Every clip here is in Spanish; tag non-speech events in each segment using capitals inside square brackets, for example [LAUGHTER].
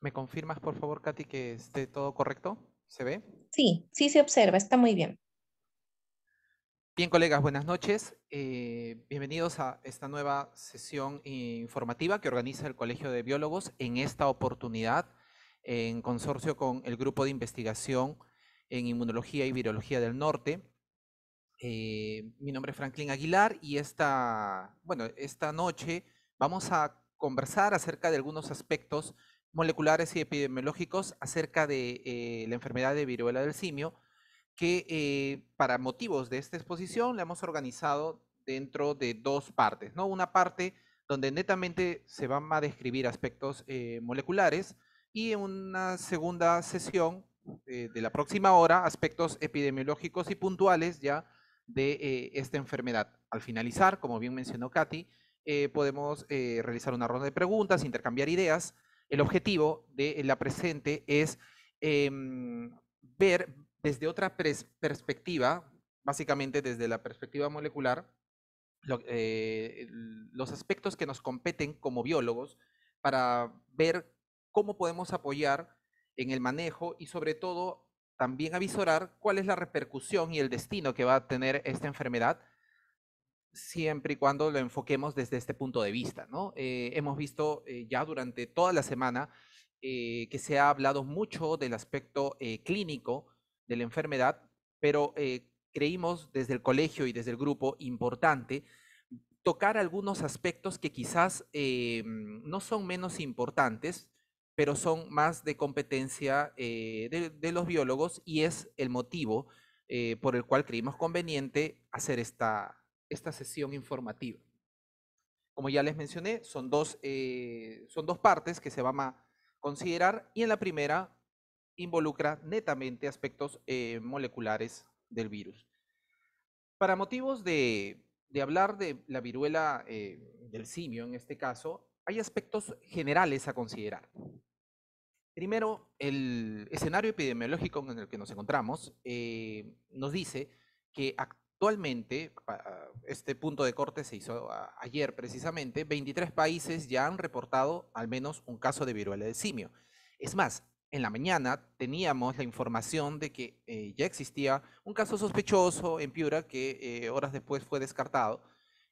¿Me confirmas, por favor, Katy, que esté todo correcto? ¿Se ve? Sí, sí se observa, está muy bien. Bien, colegas, buenas noches. Eh, bienvenidos a esta nueva sesión informativa que organiza el Colegio de Biólogos en esta oportunidad, en consorcio con el Grupo de Investigación en Inmunología y Virología del Norte, eh, mi nombre es Franklin Aguilar y esta, bueno, esta noche vamos a conversar acerca de algunos aspectos moleculares y epidemiológicos acerca de eh, la enfermedad de viruela del simio, que eh, para motivos de esta exposición la hemos organizado dentro de dos partes, ¿no? Una parte donde netamente se van a describir aspectos eh, moleculares y en una segunda sesión de la próxima hora aspectos epidemiológicos y puntuales ya de esta enfermedad. Al finalizar, como bien mencionó Katy, podemos realizar una ronda de preguntas, intercambiar ideas el objetivo de la presente es em, ver desde otra perspectiva, básicamente desde la perspectiva molecular, eh, los aspectos que nos competen como biólogos para ver cómo podemos apoyar en el manejo y sobre todo también avisorar cuál es la repercusión y el destino que va a tener esta enfermedad siempre y cuando lo enfoquemos desde este punto de vista. ¿no? Eh, hemos visto eh, ya durante toda la semana eh, que se ha hablado mucho del aspecto clínico de la enfermedad, pero creímos desde el colegio y desde el grupo importante tocar algunos aspectos que quizás no son menos importantes, pero son más de competencia de, los biólogos y es el motivo por el cual creímos conveniente hacer esta, esta sesión informativa. Como ya les mencioné, son dos, eh, son dos partes que se van a considerar y en la primera involucra netamente aspectos eh, moleculares del virus. Para motivos de, hablar de la viruela eh, del simio en este caso, hay aspectos generales a considerar. Primero, el escenario epidemiológico en el que nos encontramos nos dice que Actualmente, este punto de corte se hizo ayer precisamente, 23 países ya han reportado al menos un caso de viruela de simio. Es más, en la mañana teníamos la información de que eh, ya existía un caso sospechoso en Piura que eh, horas después fue descartado.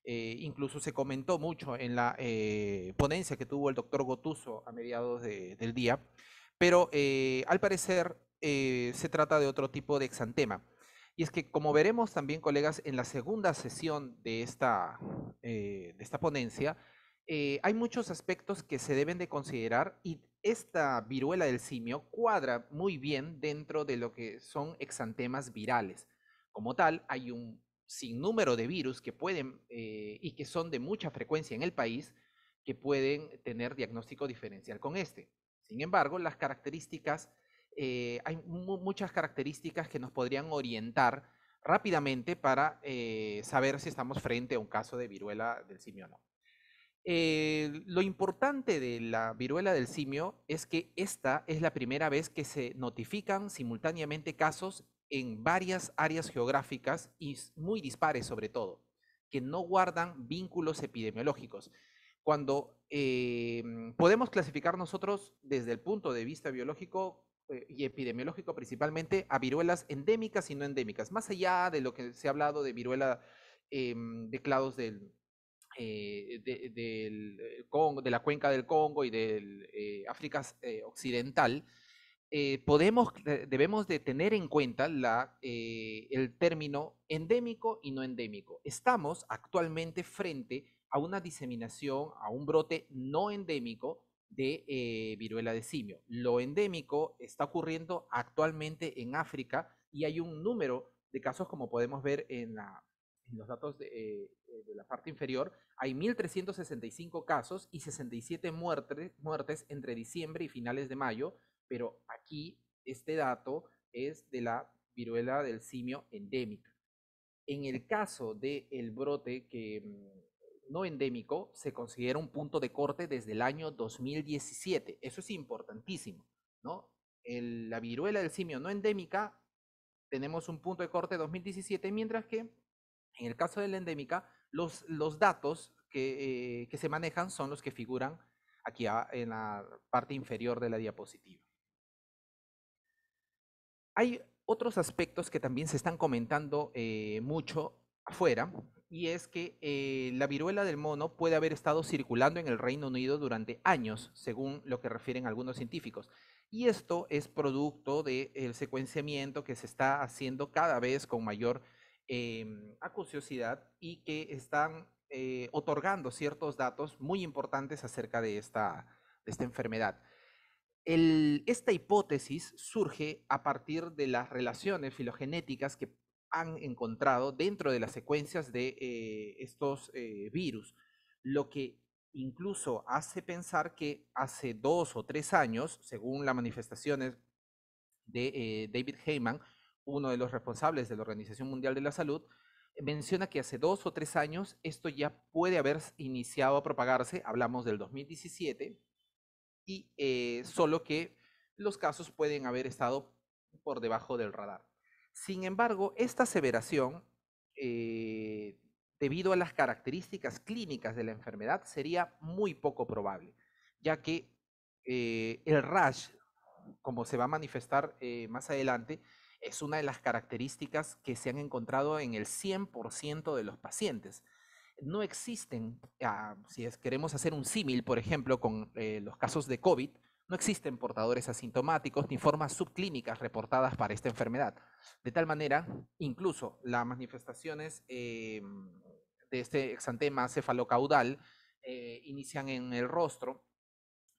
Eh, incluso se comentó mucho en la ponencia que tuvo el doctor Gotuso a mediados del día, pero al parecer se trata de otro tipo de exantema. Y es que, como veremos también, colegas, en la segunda sesión de esta, eh, de esta ponencia, eh, hay muchos aspectos que se deben de considerar y esta viruela del simio cuadra muy bien dentro de lo que son exantemas virales. Como tal, hay un sinnúmero de virus que pueden eh, y que son de mucha frecuencia en el país que pueden tener diagnóstico diferencial con este. Sin embargo, las características eh, hay muchas características que nos podrían orientar rápidamente para eh, saber si estamos frente a un caso de viruela del simio o no. Eh, lo importante de la viruela del simio es que esta es la primera vez que se notifican simultáneamente casos en varias áreas geográficas y muy dispares sobre todo, que no guardan vínculos epidemiológicos. Cuando podemos clasificar nosotros desde el punto de vista biológico eh, y epidemiológico principalmente a viruelas endémicas y no endémicas, más allá de lo que se ha hablado de viruela em, de clados del, eh, de, del eh, Congo, de la cuenca del Congo y del África Occidental, podemos, debemos de tener en cuenta la, el término endémico y no endémico. Estamos actualmente frente a una diseminación, a un brote no endémico, de eh, viruela de simio. Lo endémico está ocurriendo actualmente en África y hay un número de casos, como podemos ver en, los datos eh, eh, de, la parte inferior, hay 1.365 casos y 67 muertes, muertes entre diciembre y finales de mayo, pero aquí este dato es de la viruela del simio endémica. En el caso del el brote que mm, no endémico se considera un punto de corte desde el año 2017. Eso es importantísimo, ¿no? la viruela del simio no endémica tenemos un punto de corte 2017, mientras que en el caso de la endémica, los, datos eh, que, se manejan son los que figuran aquí en la parte inferior de la diapositiva. Hay otros aspectos que también se están comentando eh, mucho afuera, y es que eh, la viruela del mono puede haber estado circulando en el Reino Unido durante años, según lo que refieren algunos científicos. Y esto es producto del secuenciamiento que se está haciendo cada vez con mayor em, acuciosidad y que están eh, otorgando ciertos datos muy importantes acerca de esta, esta enfermedad. esta hipótesis surge a partir de las relaciones filogenéticas que han encontrado dentro de las secuencias de eh, estos eh, virus, lo que incluso hace pensar que hace dos o tres años, según las manifestaciones de eh, David Heyman, uno de los responsables de la Organización Mundial de la Salud, menciona que hace dos o tres años esto ya puede haber iniciado a propagarse, hablamos del 2017, y solo que los casos pueden haber estado por debajo del radar. Sin embargo, esta aseveración, eh, debido a las características clínicas de la enfermedad, sería muy poco probable, ya que eh, el rash, como se va a manifestar eh, más adelante, es una de las características que se han encontrado en el 100% de los pacientes. No existen, ah, si es, queremos hacer un símil, por ejemplo, con los casos de COVID, no existen portadores asintomáticos ni formas subclínicas reportadas para esta enfermedad. De tal manera, incluso las manifestaciones eh, de este exantema cefalocaudal eh, inician en el rostro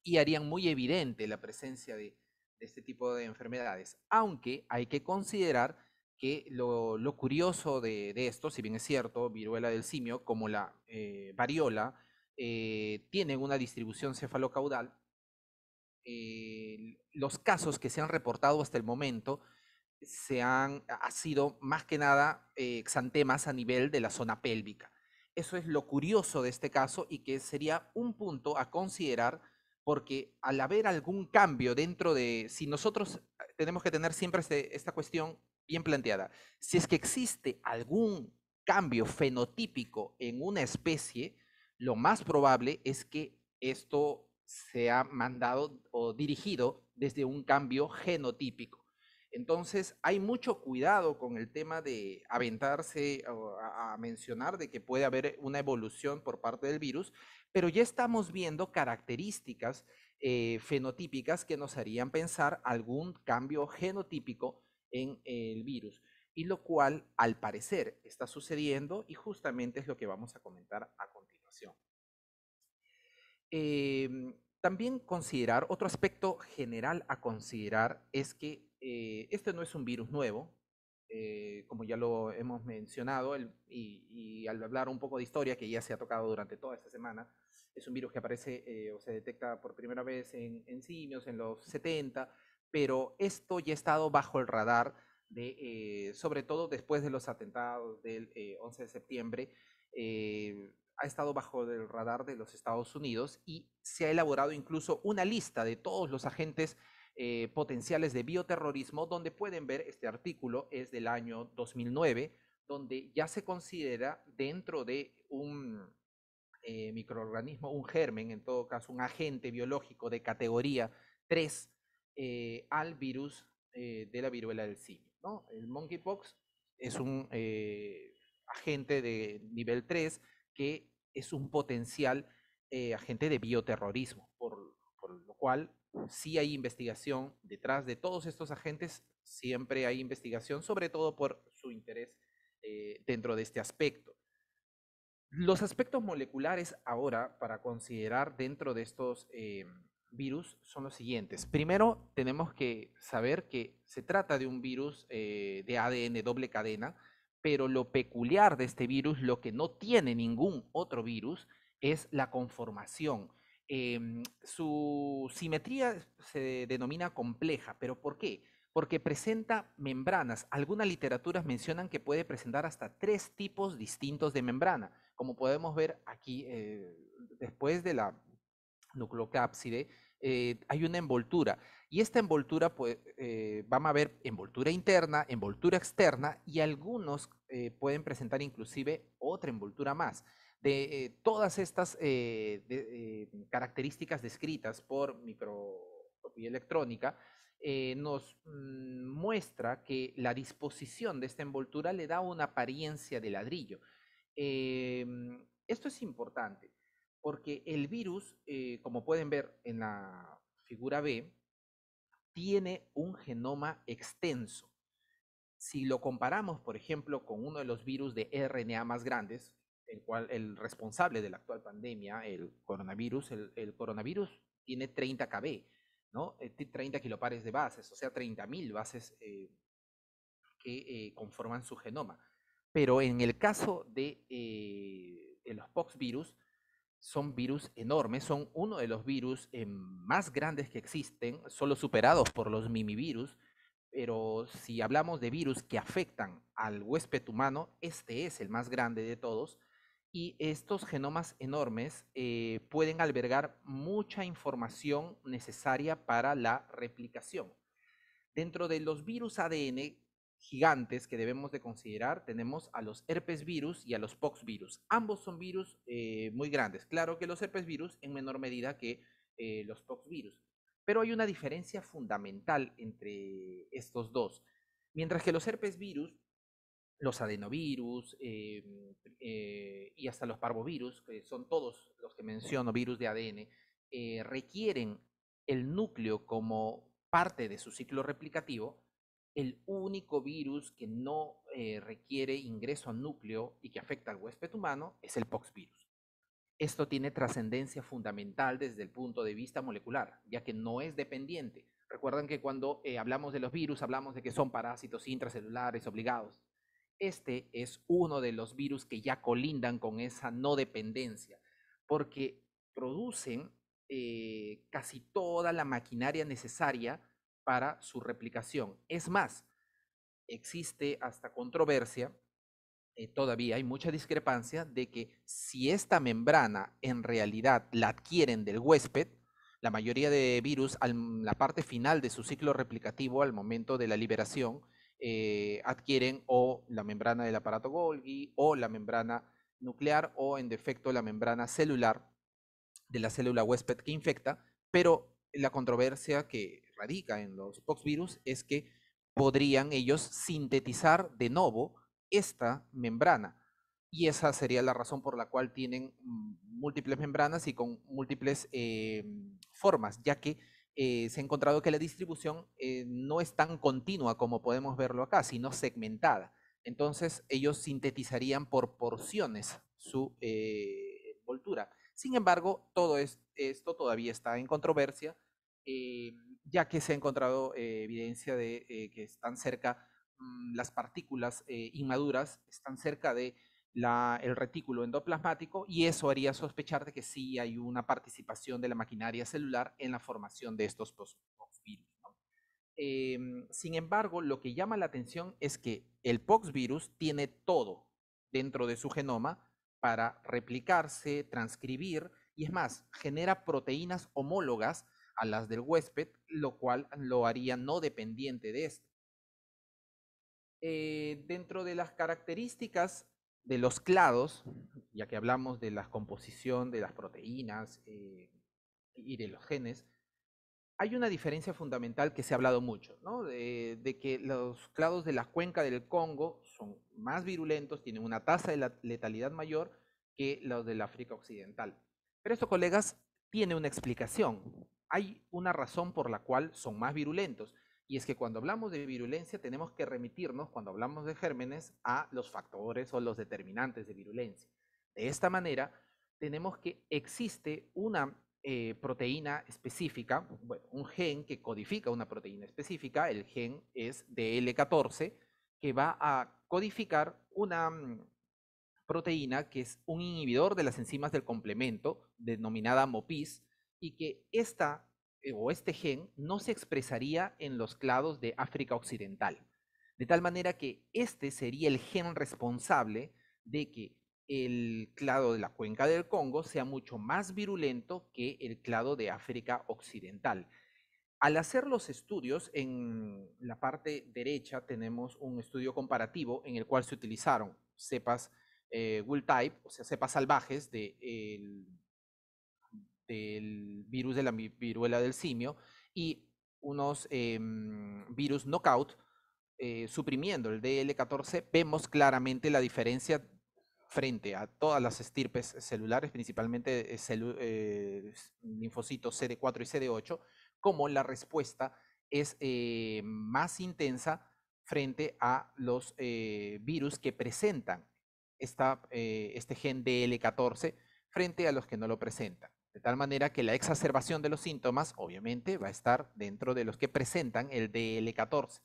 y harían muy evidente la presencia de, este tipo de enfermedades. Aunque hay que considerar que lo, curioso de, esto, si bien es cierto, viruela del simio, como la eh, variola, tienen una distribución cefalocaudal, eh, los casos que se han reportado hasta el momento se han, sido más que nada eh, exantemas a nivel de la zona pélvica. Eso es lo curioso de este caso y que sería un punto a considerar porque al haber algún cambio dentro de, si nosotros eh, tenemos que tener siempre este, esta cuestión bien planteada, si es que existe algún cambio fenotípico en una especie, lo más probable es que esto se ha mandado o dirigido desde un cambio genotípico. Entonces, hay mucho cuidado con el tema de aventarse o a, mencionar de que puede haber una evolución por parte del virus, pero ya estamos viendo características eh, fenotípicas que nos harían pensar algún cambio genotípico en el virus, y lo cual al parecer está sucediendo y justamente es lo que vamos a comentar a continuación. Em, también considerar, otro aspecto general a considerar es que eh, este no es un virus nuevo, eh, como ya lo hemos mencionado, y, al hablar un poco de historia que ya se ha tocado durante toda esta semana, es un virus que aparece eh, o se detecta por primera vez en, simios en los 70, pero esto ya ha estado bajo el radar, de, sobre todo después de los atentados del 11 de septiembre ha estado bajo el radar de los Estados Unidos y se ha elaborado incluso una lista de todos los agentes eh, potenciales de bioterrorismo, donde pueden ver este artículo, es del año 2009, donde ya se considera dentro de un eh, microorganismo, un germen, en todo caso, un agente biológico de categoría 3 eh, al virus de la viruela del simio. ¿no? El monkeypox es un agente de nivel 3 que es un potencial eh, agente de bioterrorismo, por, lo cual si hay investigación detrás de todos estos agentes, siempre hay investigación, sobre todo por su interés eh, dentro de este aspecto. Los aspectos moleculares ahora para considerar dentro de estos eh, virus son los siguientes. Primero, tenemos que saber que se trata de un virus de ADN doble cadena pero lo peculiar de este virus, lo que no tiene ningún otro virus, es la conformación. Em, su simetría se denomina compleja, pero ¿por qué? Porque presenta membranas. Algunas literaturas mencionan que puede presentar hasta tres tipos distintos de membrana. Como podemos ver aquí, eh, después de la nucleocápside, eh, hay una envoltura. Y esta envoltura, pues, eh, a ver envoltura interna, envoltura externa y algunos eh, pueden presentar inclusive otra envoltura más. De eh, todas estas características descritas por microscopía electrónica, nos mm, muestra que la disposición de esta envoltura le da una apariencia de ladrillo. Em, esto es importante porque el virus, eh, como pueden ver en la figura B, tiene un genoma extenso. Si lo comparamos, por ejemplo, con uno de los virus de RNA más grandes, el cual el responsable de la actual pandemia, el coronavirus, el, coronavirus tiene 30 kb, ¿no? 30 eh, kilopares de bases, o sea, 30.000 bases eh, que conforman su genoma. Pero en el caso de, los pox virus, son virus enormes, son uno de los virus eh, más grandes que existen, solo superados por los mimivirus, pero si hablamos de virus que afectan al huésped humano, este es el más grande de todos, y estos genomas enormes eh, pueden albergar mucha información necesaria para la replicación. Dentro de los virus ADN gigantes que debemos de considerar, tenemos a los herpes virus y a los pox virus. Ambos son virus eh, muy grandes. Claro que los herpes virus en menor medida que eh, los pox Pero hay una diferencia fundamental entre estos dos. Mientras que los herpes virus, los adenovirus em, eh, y hasta los parvovirus, que son todos los que menciono, virus de ADN, requieren el núcleo como parte de su ciclo replicativo, el único virus que no eh, requiere ingreso al núcleo y que afecta al huésped humano es el poxvirus. Esto tiene trascendencia fundamental desde el punto de vista molecular, ya que no es dependiente. Recuerdan que cuando eh, hablamos de los virus hablamos de que son parásitos intracelulares obligados. Este es uno de los virus que ya colindan con esa no dependencia, porque producen eh, casi toda la maquinaria necesaria para su replicación. Es más, existe hasta controversia, eh, todavía hay mucha discrepancia de que si esta membrana en realidad la adquieren del huésped, la mayoría de virus, en mm, la parte final de su ciclo replicativo, al momento de la liberación, eh, adquieren o la membrana del aparato Golgi o la membrana nuclear o en defecto la membrana celular de la célula huésped que infecta, pero la controversia que radica en los poxvirus es que podrían ellos sintetizar de nuevo esta membrana. Y esa sería la razón por la cual tienen mm, múltiples membranas y con múltiples eh, formas, ya que eh, se ha encontrado que la distribución eh, no es tan continua como podemos verlo acá, sino segmentada. Entonces ellos sintetizarían por porciones su envoltura. Sin embargo, todo esto todavía está en controversia. Eh, ya que se ha encontrado eh, evidencia de eh, que están cerca mm, las partículas eh, inmaduras, están cerca de el retículo endoplasmático y eso haría sospechar de que sí hay una participación de la maquinaria celular en la formación de estos poxvirus. Em, sin embargo, lo que llama la atención es que el poxvirus tiene todo dentro de su genoma para replicarse, transcribir y es más, genera proteínas homólogas a las del huésped, lo cual lo haría no dependiente de esto. Eh, dentro de las características de los clados, ya que hablamos de la composición de las proteínas eh, y de los genes, hay una diferencia fundamental que se ha hablado mucho, de, de, que los clados de la cuenca del Congo son más virulentos, tienen una tasa de letalidad mayor que los del África Occidental. Pero esto, colegas, tiene una explicación hay una razón por la cual son más virulentos. Y es que cuando hablamos de virulencia tenemos que remitirnos, cuando hablamos de gérmenes, a los factores o los determinantes de virulencia. De esta manera, tenemos que existe una eh, proteína específica, bueno, un gen que codifica una proteína específica, el gen es DL14, que va a codificar una mm, proteína que es un inhibidor de las enzimas del complemento, denominada MOPIS, y que esta eh, o este gen no se expresaría en los clados de África Occidental. De tal manera que este sería el gen responsable de que el clado de la cuenca del Congo sea mucho más virulento que el clado de África Occidental. Al hacer los estudios, en la parte derecha tenemos un estudio comparativo en el cual se utilizaron cepas eh, wild type, o sea, cepas salvajes de, del virus de la viruela del simio y unos em, virus knockout, eh, suprimiendo el DL14, vemos claramente la diferencia frente a todas las estirpes celulares, principalmente eh, eh, linfocitos CD4 y CD8, como la respuesta es más intensa frente a los virus que presentan este gen DL14 frente a los que no lo presentan. De tal manera que la exacerbación de los síntomas, obviamente, va a estar dentro de los que presentan el DL14.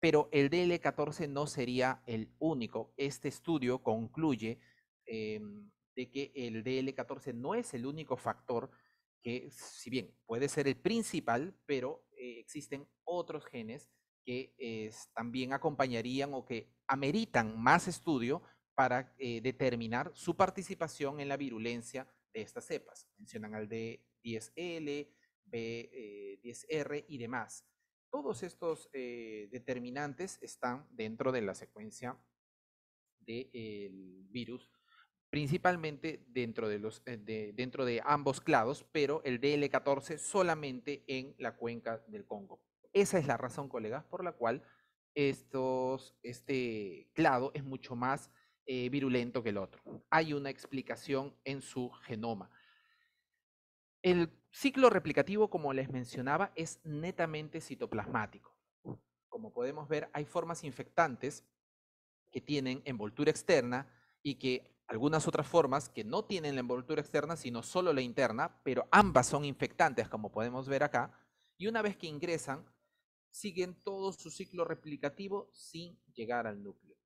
Pero el DL14 no sería el único. Este estudio concluye em, de que el DL14 no es el único factor que, si bien puede ser el principal, pero eh, existen otros genes que también acompañarían o que ameritan más estudio para eh, determinar su participación en la virulencia de estas cepas. Mencionan al D10L, B10R eh, y demás. Todos estos eh, determinantes están dentro de la secuencia del virus, principalmente dentro de, los, eh, dentro de ambos clados, pero el DL14 solamente en la cuenca del Congo. Esa es la razón, colegas, por la cual este clado es mucho más eh, virulento que el otro. Hay una explicación en su genoma. El ciclo replicativo, como les mencionaba, es netamente citoplasmático. Como podemos ver, hay formas infectantes que tienen envoltura externa y que algunas otras formas que no tienen la envoltura externa, sino solo la interna, pero ambas son infectantes, como podemos ver acá, y una vez que ingresan, siguen todo su ciclo replicativo sin llegar al núcleo.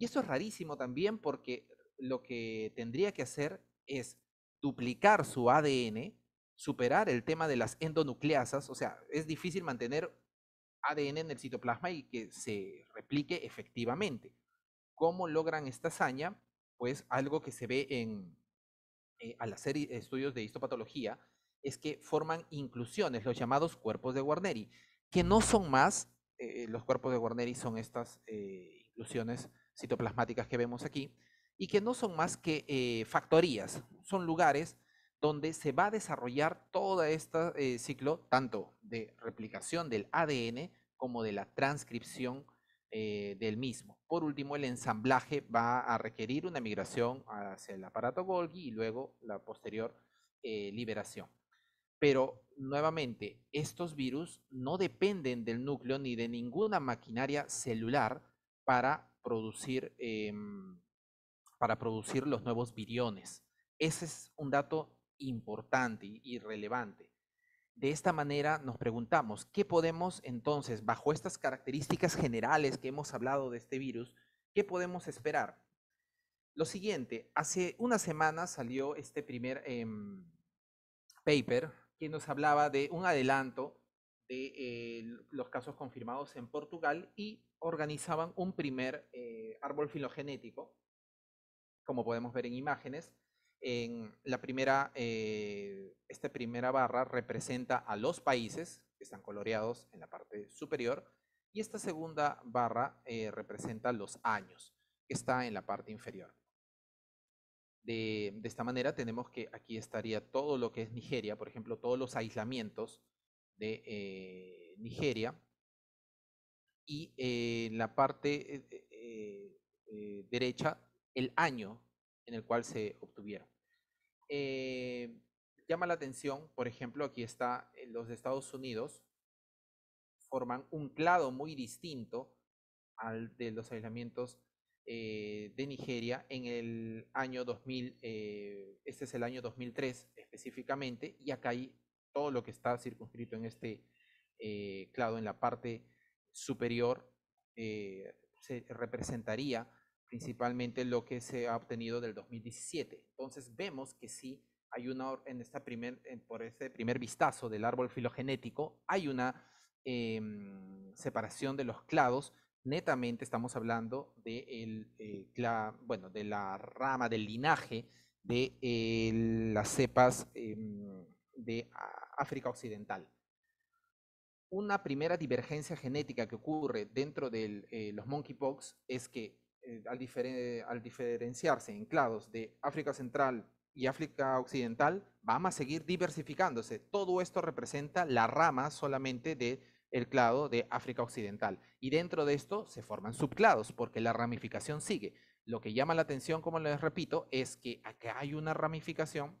Y eso es rarísimo también porque lo que tendría que hacer es duplicar su ADN, superar el tema de las endonucleasas, o sea, es difícil mantener ADN en el citoplasma y que se replique efectivamente. ¿Cómo logran esta hazaña? Pues algo que se ve en, eh, al hacer estudios de histopatología, es que forman inclusiones, los llamados cuerpos de Guarneri, que no son más, eh, los cuerpos de Guarneri son estas eh, inclusiones citoplasmáticas que vemos aquí, y que no son más que eh, factorías, son lugares donde se va a desarrollar todo este eh, ciclo, tanto de replicación del ADN como de la transcripción eh, del mismo. Por último, el ensamblaje va a requerir una migración hacia el aparato Golgi y luego la posterior liberación. Pero nuevamente, estos virus no dependen del núcleo ni de ninguna maquinaria celular para producir, em, para producir los nuevos viriones. Ese es un dato importante y relevante. De esta manera nos preguntamos, ¿qué podemos entonces, bajo estas características generales que hemos hablado de este virus, qué podemos esperar? Lo siguiente, hace una semana salió este primer em, paper que nos hablaba de un adelanto de eh, los casos confirmados en Portugal y organizaban un primer eh, árbol filogenético, como podemos ver en imágenes. En la eh, esta primera barra representa a los países, que están coloreados en la parte superior, y esta segunda barra eh, representa los años, que está en la parte inferior. de, esta manera tenemos que aquí estaría todo lo que es Nigeria, por ejemplo, todos los aislamientos de Nigeria, y eh, en la parte eh, eh, derecha el año en el cual se obtuvieron. llama la atención, por ejemplo, aquí está los Estados Unidos forman un clado muy distinto al de los aislamientos de Nigeria en el año 2000, este es el año 2003 específicamente, y acá hay todo lo que está circunscrito en este clado en la parte superior eh, se representaría principalmente lo que se ha obtenido del 2017. Entonces vemos que sí hay una, en esta primer, por ese primer vistazo del árbol filogenético, hay una em, separación de los clados. Netamente estamos hablando de, eh, la rama, del linaje de eh, las cepas em, de ah, África Occidental una primera divergencia genética que ocurre dentro de eh, los monkeypox es que eh, al, diferenciarse en clados de África Central y África Occidental, van a seguir diversificándose. Todo esto representa la rama solamente del el clado de África Occidental. Y dentro de esto se forman subclados porque la ramificación sigue. Lo que llama la atención, como les repito, es que acá hay una ramificación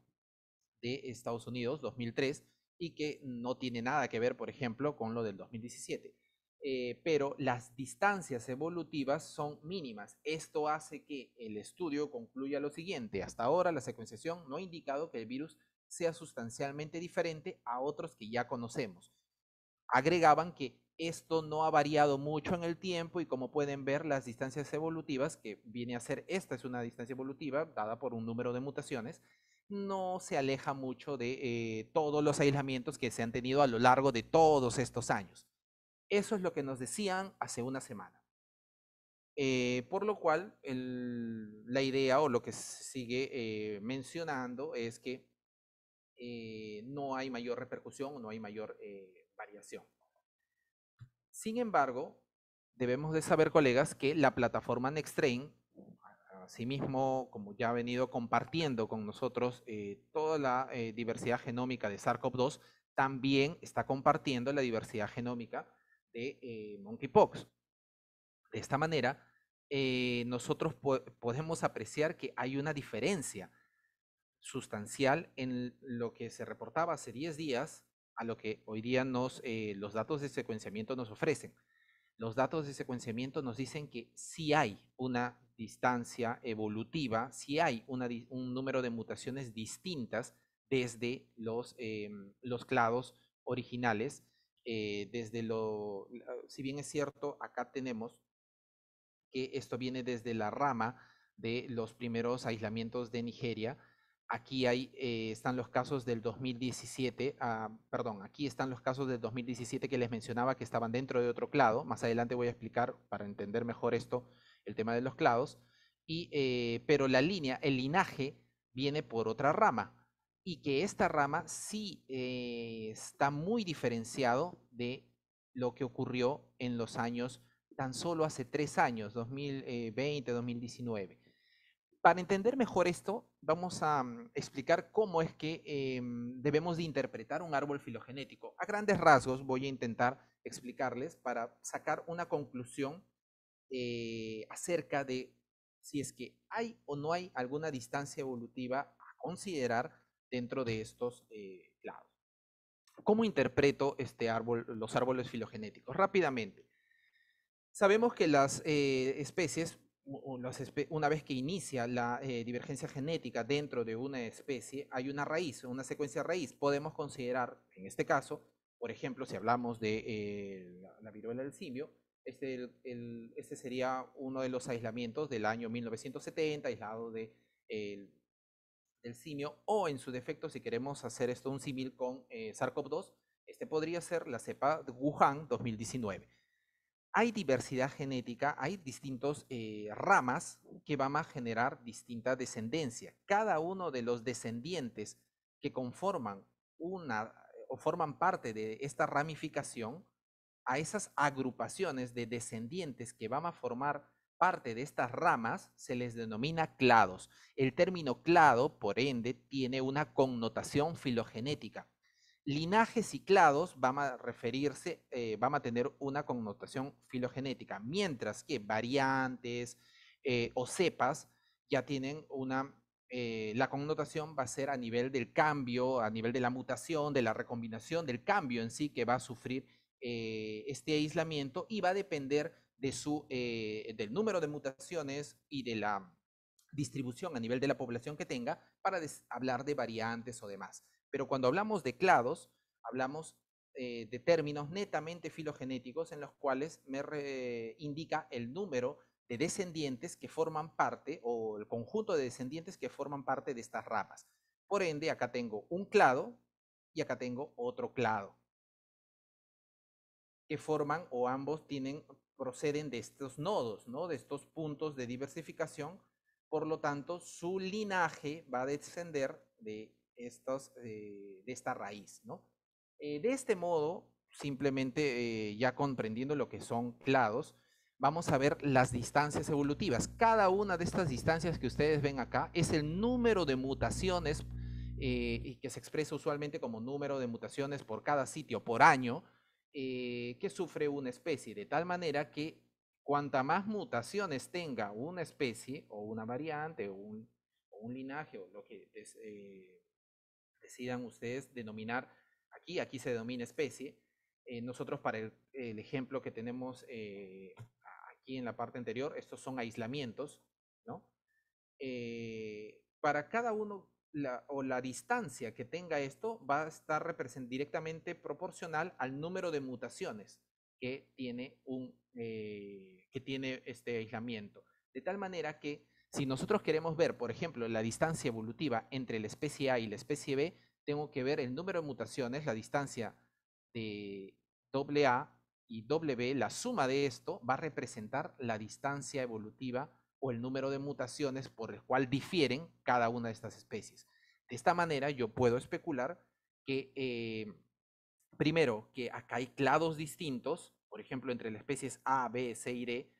de Estados Unidos 2003 y que no tiene nada que ver, por ejemplo, con lo del 2017. Eh, pero las distancias evolutivas son mínimas. Esto hace que el estudio concluya lo siguiente. Hasta ahora la secuenciación no ha indicado que el virus sea sustancialmente diferente a otros que ya conocemos. Agregaban que esto no ha variado mucho en el tiempo y como pueden ver las distancias evolutivas, que viene a ser esta es una distancia evolutiva dada por un número de mutaciones, no se aleja mucho de eh, todos los aislamientos que se han tenido a lo largo de todos estos años. Eso es lo que nos decían hace una semana. Eh, por lo cual, la idea o lo que sigue eh, mencionando es que no hay mayor repercusión, o no hay mayor variación. Sin embargo, debemos de saber, colegas, que la plataforma Nextrain Asimismo, como ya ha venido compartiendo con nosotros eh, toda la eh, diversidad genómica de SARS-CoV-2, también está compartiendo la diversidad genómica de eh, monkeypox. De esta manera, nosotros podemos apreciar que hay una diferencia sustancial en lo que se reportaba hace 10 días a lo que hoy día nos, los datos de secuenciamiento nos ofrecen los datos de secuenciamiento nos dicen que sí hay una distancia evolutiva, si hay un número de mutaciones distintas desde los, em, clados originales, eh, desde lo, si bien es cierto, acá tenemos que esto viene desde la rama de los primeros aislamientos de Nigeria. Aquí hay, eh, están los casos del 2017, ah, perdón, aquí están los casos del 2017 que les mencionaba que estaban dentro de otro clado. Más adelante voy a explicar para entender mejor esto el tema de los clados y, eh, pero la línea, el linaje, viene por otra rama, y que esta rama sí eh, está muy diferenciado de lo que ocurrió en los años, tan solo hace tres años, 2020, 2019. Eh, para entender mejor esto, vamos a mm, explicar cómo es que em, debemos de interpretar un árbol filogenético. A grandes rasgos voy a intentar explicarles para sacar una conclusión eh, acerca de si es que hay o no hay alguna distancia evolutiva a considerar dentro de estos eh, lados. ¿Cómo interpreto este árbol, los árboles filogenéticos? Rápidamente. Sabemos que las eh, especies, una vez que inicia la divergencia genética dentro de una especie, hay una raíz, una secuencia raíz. Podemos considerar, en este caso, por ejemplo, si hablamos de la, la, viruela del simio, este, este sería uno de los aislamientos del año 1970, aislado de, el, del simio, o en su defecto, si queremos hacer esto un símil con eh, SARS-CoV-2, este podría ser la cepa Wuhan 2019. Hay diversidad genética, hay distintos eh, ramas que van a generar distinta descendencia. Cada uno de los descendientes que conforman una o forman parte de esta ramificación a esas agrupaciones de descendientes que van a formar parte de estas ramas se les denomina clados. El término clado, por ende, tiene una connotación filogenética. Linajes y clados van a referirse, eh, a tener una connotación filogenética, mientras que variantes eh, o cepas ya tienen una, eh, la connotación va a ser a nivel del cambio, a nivel de la mutación, de la recombinación, del cambio en sí que va a sufrir eh, este aislamiento y va a depender de su, eh, del número de mutaciones y de la distribución a nivel de la población que tenga para hablar de variantes o demás. Pero cuando hablamos de clados, hablamos eh, de términos netamente filogenéticos en los cuales me indica el número de descendientes que forman parte o el conjunto de descendientes que forman parte de estas ramas. Por ende, acá tengo un clado y acá tengo otro clado que forman o ambos tienen, proceden de estos nodos, ¿no? de estos puntos de diversificación. Por lo tanto, su linaje va a descender de, estos, eh, de esta raíz. Eh, de este modo, simplemente eh, ya comprendiendo lo que son clados, vamos a ver las distancias evolutivas. Cada una de estas distancias que ustedes ven acá es el número de mutaciones y que se expresa usualmente como número de mutaciones por cada sitio por año eh, que sufre una especie, de tal manera que cuanta más mutaciones tenga una especie o una variante o un, linaje o lo que eh, decidan ustedes denominar, aquí, aquí se denomina especie, eh, nosotros para el, el, ejemplo que tenemos aquí en la parte anterior, estos son aislamientos, ¿no? para cada uno, la, o la distancia que tenga esto va a estar directamente proporcional al número de mutaciones que tiene, eh, que tiene este aislamiento. De tal manera que si nosotros queremos ver, por ejemplo, la distancia evolutiva entre la especie A y la especie B, tengo que ver el número de mutaciones, la distancia de AA y W, la suma de esto va a representar la distancia evolutiva o el número de mutaciones por el cual difieren cada una de estas especies. De esta manera yo puedo especular que, eh, primero, que acá hay clados distintos, por ejemplo, entre las especies A, B, C y D,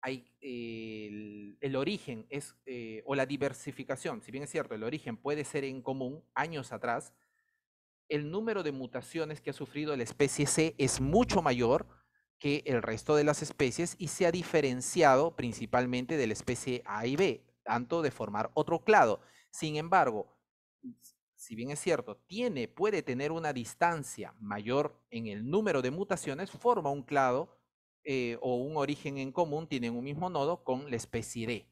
hay, eh, el, origen es, eh, o la diversificación, si bien es cierto, el origen puede ser en común años atrás, el número de mutaciones que ha sufrido la especie C es mucho mayor que el resto de las especies y se ha diferenciado principalmente de la especie A y B, tanto de formar otro clado. Sin embargo, si bien es cierto, tiene, puede tener una distancia mayor en el número de mutaciones, forma un clado eh, o un origen en común, tienen un mismo nodo con la especie D.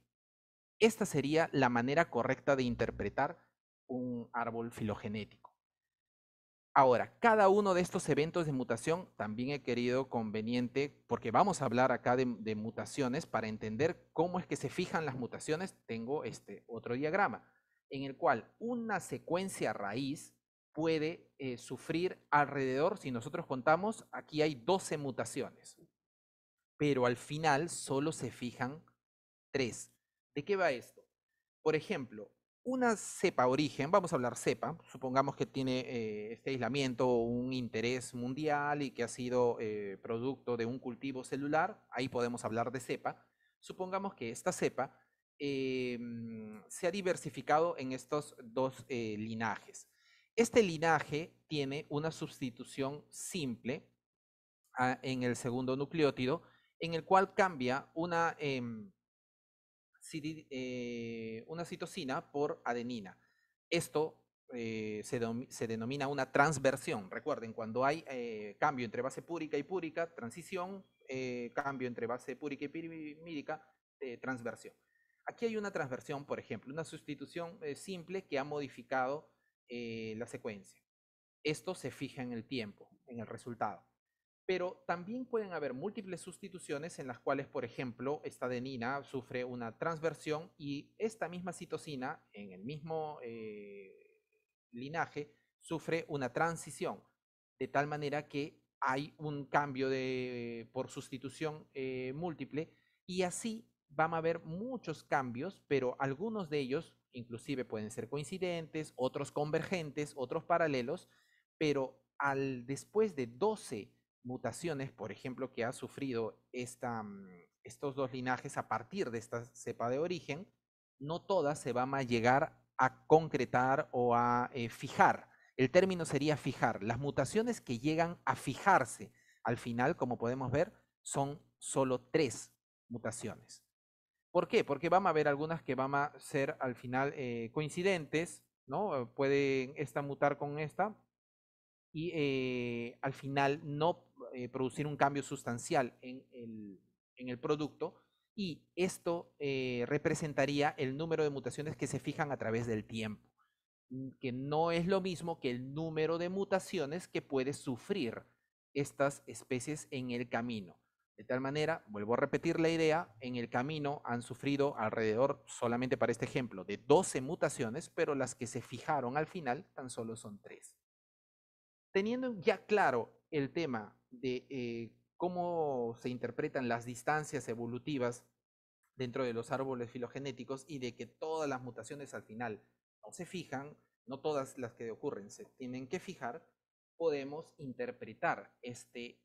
Esta sería la manera correcta de interpretar un árbol filogenético. Ahora, cada uno de estos eventos de mutación también he querido conveniente, porque vamos a hablar acá de, mutaciones, para entender cómo es que se fijan las mutaciones, tengo este otro diagrama, en el cual una secuencia raíz puede eh, sufrir alrededor, si nosotros contamos, aquí hay 12 mutaciones, pero al final solo se fijan 3. ¿De qué va esto? Por ejemplo, una cepa origen, vamos a hablar cepa, supongamos que tiene eh, este aislamiento un interés mundial y que ha sido eh, producto de un cultivo celular, ahí podemos hablar de cepa. Supongamos que esta cepa em, se ha diversificado en estos dos eh, linajes. Este linaje tiene una sustitución simple ah, en el segundo nucleótido, en el cual cambia una em, eh, una citosina por adenina. Esto eh, se, denomina una transversión. Recuerden, cuando hay eh, cambio entre base púrica y púrica, transición, cambio entre base púrica y pirimídica, transversión. Aquí hay una transversión, por ejemplo, una sustitución simple que ha modificado la secuencia. Esto se fija en el tiempo, en el resultado pero también pueden haber múltiples sustituciones en las cuales, por ejemplo, esta adenina sufre una transversión y esta misma citosina en el mismo eh, linaje sufre una transición, de tal manera que hay un cambio de, por sustitución eh, múltiple y así van a haber muchos cambios, pero algunos de ellos inclusive pueden ser coincidentes, otros convergentes, otros paralelos, pero al después de 12 mutaciones, por ejemplo, que ha sufrido mm, estos dos linajes a partir de esta cepa de origen, no todas se van a llegar a concretar o a eh, fijar. El término sería fijar. Las mutaciones que llegan a fijarse al final, como podemos ver, son solo tres mutaciones. ¿Por qué? Porque vamos a ver algunas que van a ser al final eh, coincidentes, ¿no? Eh, pueden esta mutar con esta y al final no eh, producir un cambio sustancial en el, producto y esto eh, representaría el número de mutaciones que se fijan a través del tiempo, mm, que no es lo mismo que el número de mutaciones que puede sufrir estas especies en el camino. De tal manera, vuelvo a repetir la idea, en el camino han sufrido alrededor, solamente para este ejemplo, de 12 mutaciones, pero las que se fijaron al final tan solo son 3. Teniendo ya claro el tema de eh, cómo se interpretan las distancias evolutivas dentro de los árboles filogenéticos y de que todas las mutaciones al final no se fijan, no todas las que ocurren se tienen que fijar, podemos interpretar este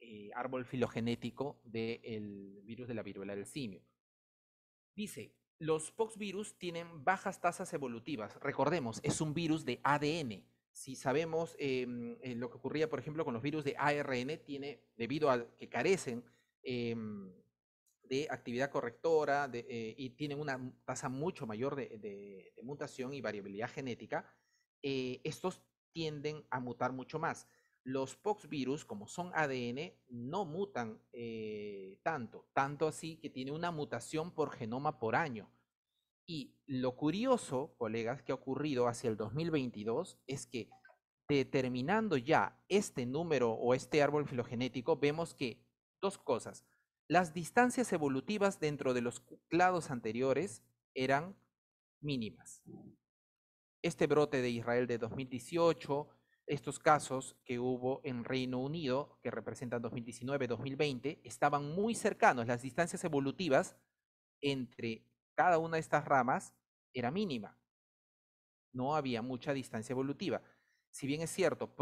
eh, árbol filogenético del virus de la viruela del simio. Dice, los poxvirus tienen bajas tasas evolutivas. Recordemos, es un virus de ADN si sabemos em, eh, lo que ocurría, por ejemplo, con los virus de ARN, tiene, debido a que carecen em, de actividad correctora eh, y tienen una tasa mucho mayor de, mutación y variabilidad genética, eh, estos tienden a mutar mucho más. Los poxvirus, como son ADN, no mutan tanto, tanto así que tiene una mutación por genoma por año. Y lo curioso, colegas, que ha ocurrido hacia el 2022 es que determinando ya este número o este árbol filogenético, vemos que dos cosas. Las distancias evolutivas dentro de los clados anteriores eran mínimas. Este brote de Israel de 2018, estos casos que hubo en Reino Unido, que representan 2019-2020, estaban muy cercanos. Las distancias evolutivas entre cada una de estas ramas era mínima. No había mucha distancia evolutiva. Si bien es cierto,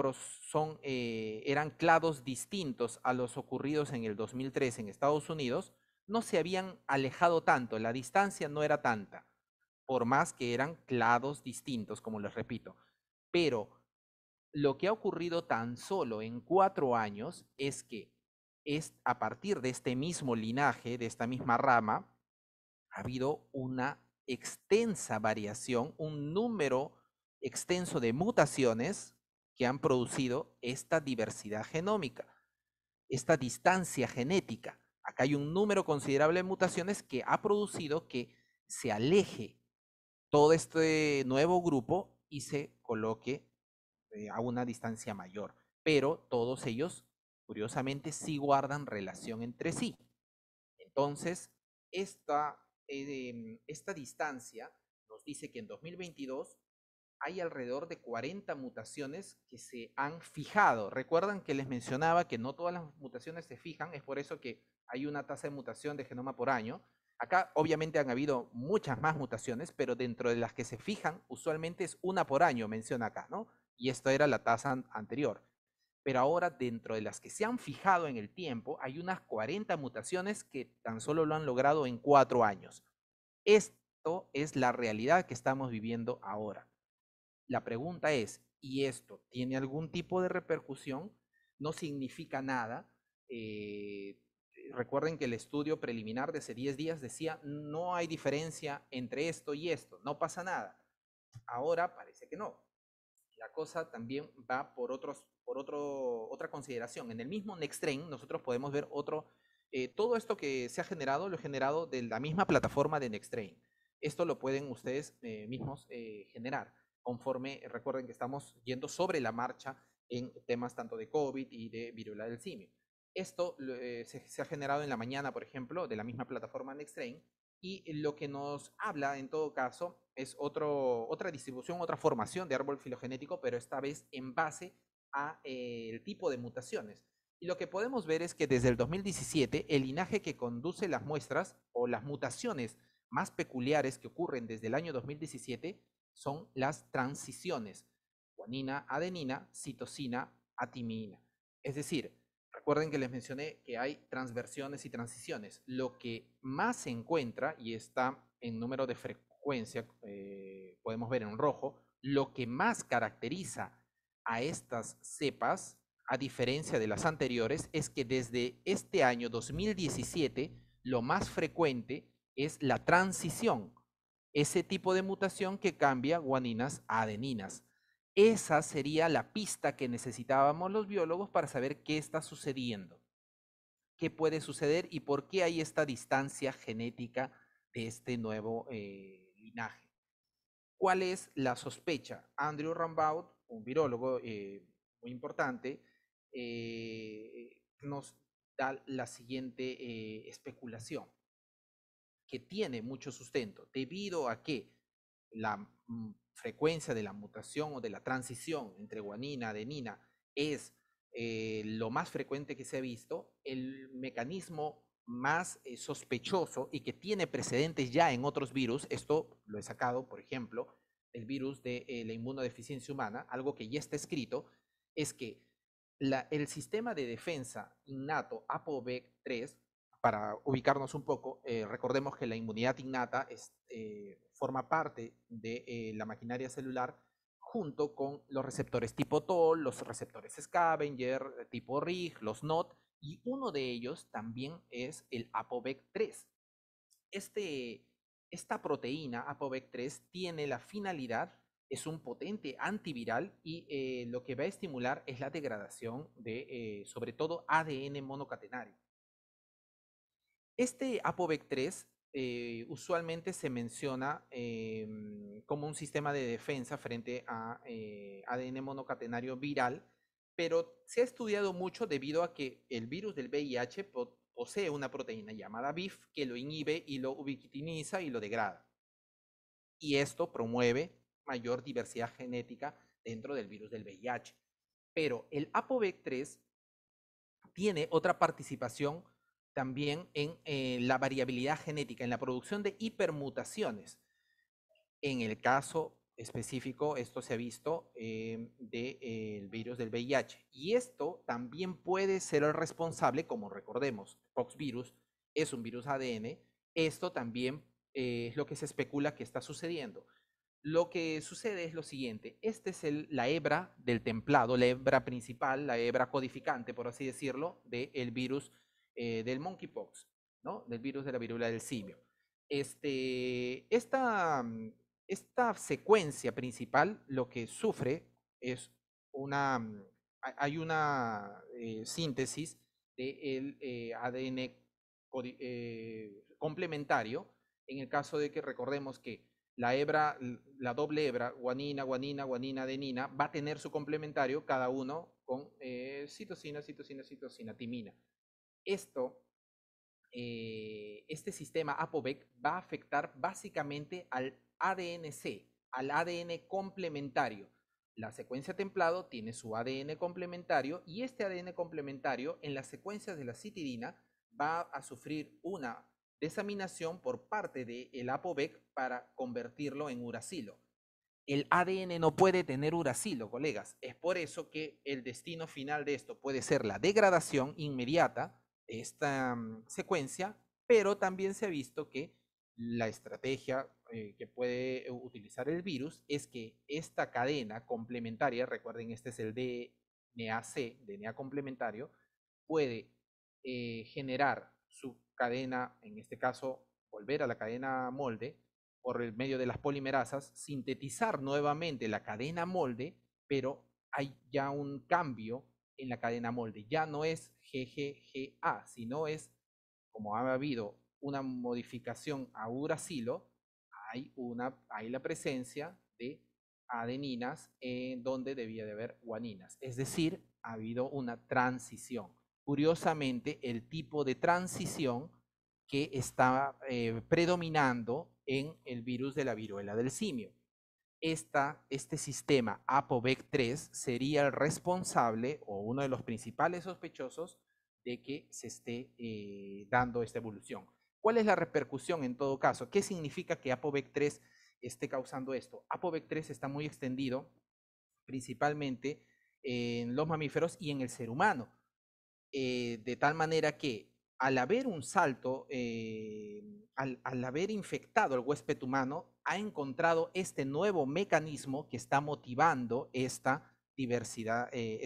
son, eh, eran clados distintos a los ocurridos en el 2003 en Estados Unidos, no se habían alejado tanto, la distancia no era tanta, por más que eran clados distintos, como les repito. Pero lo que ha ocurrido tan solo en cuatro años es que es a partir de este mismo linaje, de esta misma rama, ha habido una extensa variación, un número extenso de mutaciones que han producido esta diversidad genómica, esta distancia genética. Acá hay un número considerable de mutaciones que ha producido que se aleje todo este nuevo grupo y se coloque eh, a una distancia mayor. Pero todos ellos, curiosamente, sí guardan relación entre sí. Entonces, esta Em, esta distancia nos dice que en 2022 hay alrededor de 40 mutaciones que se han fijado. Recuerdan que les mencionaba que no todas las mutaciones se fijan, es por eso que hay una tasa de mutación de genoma por año. Acá obviamente han habido muchas más mutaciones, pero dentro de las que se fijan, usualmente es una por año, menciona acá, ¿no? Y esta era la tasa anterior. Pero ahora, dentro de las que se han fijado en el tiempo, hay unas 40 mutaciones que tan solo lo han logrado en cuatro años. Esto es la realidad que estamos viviendo ahora. La pregunta es, ¿y esto tiene algún tipo de repercusión? No significa nada. Eh, recuerden que el estudio preliminar de hace 10 días decía, no hay diferencia entre esto y esto, no pasa nada. Ahora parece que no. La cosa también va por otros por otra consideración. En el mismo Nextstrain, nosotros podemos ver otro, eh, todo esto que se ha generado lo he generado de la misma plataforma de Nextstrain. Esto lo pueden ustedes eh, mismos eh, generar conforme, recuerden que estamos yendo sobre la marcha en temas tanto de COVID y de viruela del simio. Esto se, ha generado en la mañana, por ejemplo, de la misma plataforma Nextstrain, y lo que nos habla, en todo caso, es otro, otra distribución, otra formación de árbol filogenético, pero esta vez en base a eh, el tipo de mutaciones. Y lo que podemos ver es que desde el 2017 el linaje que conduce las muestras o las mutaciones más peculiares que ocurren desde el año 2017 son las transiciones, guanina, adenina, citosina, atimina. Es decir, recuerden que les mencioné que hay transversiones y transiciones. Lo que más se encuentra, y está en número de frecuencia, eh, podemos ver en rojo, lo que más caracteriza a estas cepas, a diferencia de las anteriores, es que desde este año 2017 lo más frecuente es la transición, ese tipo de mutación que cambia guaninas a adeninas. Esa sería la pista que necesitábamos los biólogos para saber qué está sucediendo, qué puede suceder y por qué hay esta distancia genética de este nuevo eh, linaje. ¿Cuál es la sospecha? Andrew Rambaud, un virólogo eh, muy importante, eh, nos da la siguiente eh, especulación, que tiene mucho sustento, debido a que la mm, frecuencia de la mutación o de la transición entre guanina, adenina, es lo más frecuente que se ha visto, el mecanismo más eh, sospechoso y que tiene precedentes ya en otros virus, esto lo he sacado, por ejemplo, el virus de eh, la inmunodeficiencia humana, algo que ya está escrito, es que el sistema de defensa innato ApoB3, para ubicarnos un poco, eh, recordemos que la inmunidad innata forma parte de la maquinaria celular junto con los receptores tipo TOL, los receptores Scavenger, tipo RIG, los NOT, y uno de ellos también es el ApoVec3. Este, esta proteína ApoVec3 tiene la finalidad, es un potente antiviral y eh, lo que va a estimular es la degradación de, eh, sobre todo, ADN monocatenario. Este ApoVec3 eh, usualmente se menciona em, como un sistema de defensa frente a ADN monocatenario viral pero se ha estudiado mucho debido a que el virus del VIH posee una proteína llamada BIF que lo inhibe y lo ubiquitiniza y lo degrada. Y esto promueve mayor diversidad genética dentro del virus del VIH. Pero el ApoB3 tiene otra participación también en eh, la variabilidad genética, en la producción de hipermutaciones. En el caso específico, esto se ha visto, del eh, de, eh, virus del VIH. Y esto también puede ser el responsable, como recordemos, Poxvirus es un virus ADN, esto también eh, es lo que se especula que está sucediendo. Lo que sucede es lo siguiente, esta es la hebra del templado, la hebra principal, la hebra codificante, por así decirlo, del el virus del monkeypox, ¿no? del virus de la viruela del simio. Este, esta mm, esta secuencia principal lo que sufre es una, mm, hay una eh, síntesis del eh, ADN eh, complementario, en el caso de que recordemos que la hebra, la doble hebra, guanina, guanina, guanina, adenina, va a tener su complementario, cada uno con citosina, citosina, citosina, timina. Esto este sistema APOVEC va a afectar básicamente al adn al ADN complementario. La secuencia templado tiene su ADN complementario y este ADN complementario en las secuencias de la citidina va a sufrir una desaminación por parte del el ApoBec para convertirlo en uracilo. El ADN no puede tener uracilo, colegas. Es por eso que el destino final de esto puede ser la degradación inmediata de esta mm, secuencia, pero también se ha visto que la estrategia eh, que puede utilizar el virus es que esta cadena complementaria, recuerden, este es el DNAC, DNA complementario, puede eh, generar su cadena, en este caso, volver a la cadena molde por el medio de las polimerasas, sintetizar nuevamente la cadena molde, pero hay ya un cambio en la cadena molde. Ya no es GGGA, sino es, como ha habido una modificación a uracilo, hay, hay la presencia de adeninas en eh, donde debía de haber guaninas. Es decir, ha habido una transición. Curiosamente, el tipo de transición que está eh, predominando en el virus de la viruela del simio. Esta, este sistema ApoVec3 sería el responsable o uno de los principales sospechosos de que se esté eh, dando esta evolución. ¿Cuál es la repercusión en todo caso? ¿Qué significa que ApoVec3 esté causando esto? ApoVec3 está muy extendido, principalmente en los mamíferos y en el ser humano. Eh, de tal manera que al haber un salto, eh, al, haber infectado el huésped humano, ha encontrado este nuevo mecanismo que está motivando esta diversidad, eh,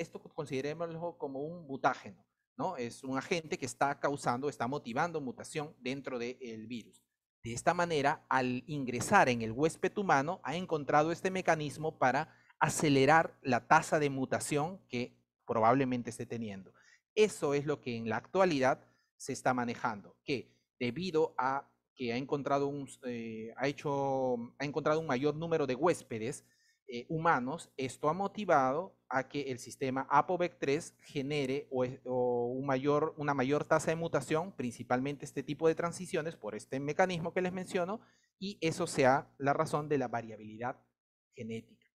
esto considerémoslo como un butágeno, es un agente que está causando, está motivando mutación dentro del virus. De esta manera, al ingresar en el huésped humano, ha encontrado este mecanismo para acelerar la tasa de mutación que probablemente esté teniendo. Eso es lo que en la actualidad se está manejando, que debido a que ha encontrado eh, ha encontrado un mayor número de huéspedes, eh, humanos, esto ha motivado a que el sistema ApoVec3 genere o, mayor, una mayor tasa de mutación, principalmente este tipo de transiciones por este mecanismo que les menciono, y eso sea la razón de la variabilidad genética.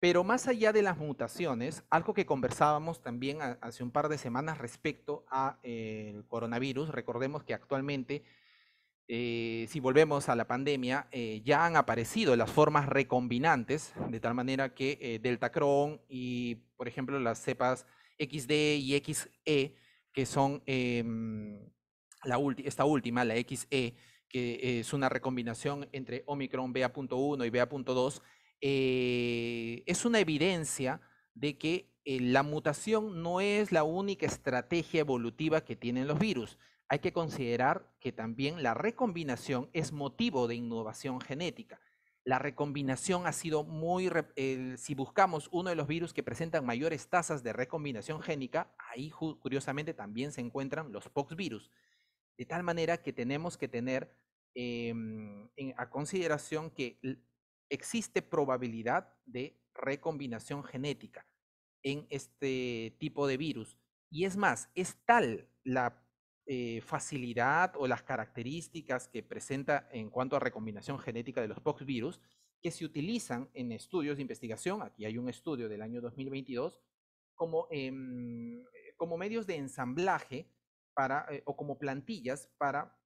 Pero más allá de las mutaciones, algo que conversábamos también hace un par de semanas respecto al eh, coronavirus, recordemos que actualmente eh, si volvemos a la pandemia, eh, ya han aparecido las formas recombinantes, de tal manera que Delta eh, Deltacron y, por ejemplo, las cepas XD y XE, que son em, esta última, la XE, que es una recombinación entre Omicron BA.1 y BA.2, es una evidencia de que la mutación no es la única estrategia evolutiva que tienen los virus, hay que considerar que también la recombinación es motivo de innovación genética. La recombinación ha sido muy, si buscamos uno de los virus que presentan mayores tasas de recombinación génica, ahí curiosamente también se encuentran los virus. De tal manera que tenemos que tener em, a consideración que existe probabilidad de recombinación genética en este tipo de virus. Y es más, es tal la eh, facilidad o las características que presenta en cuanto a recombinación genética de los poxvirus que se utilizan en estudios de investigación, aquí hay un estudio del año 2022, como, em, como medios de ensamblaje para, eh, o como plantillas para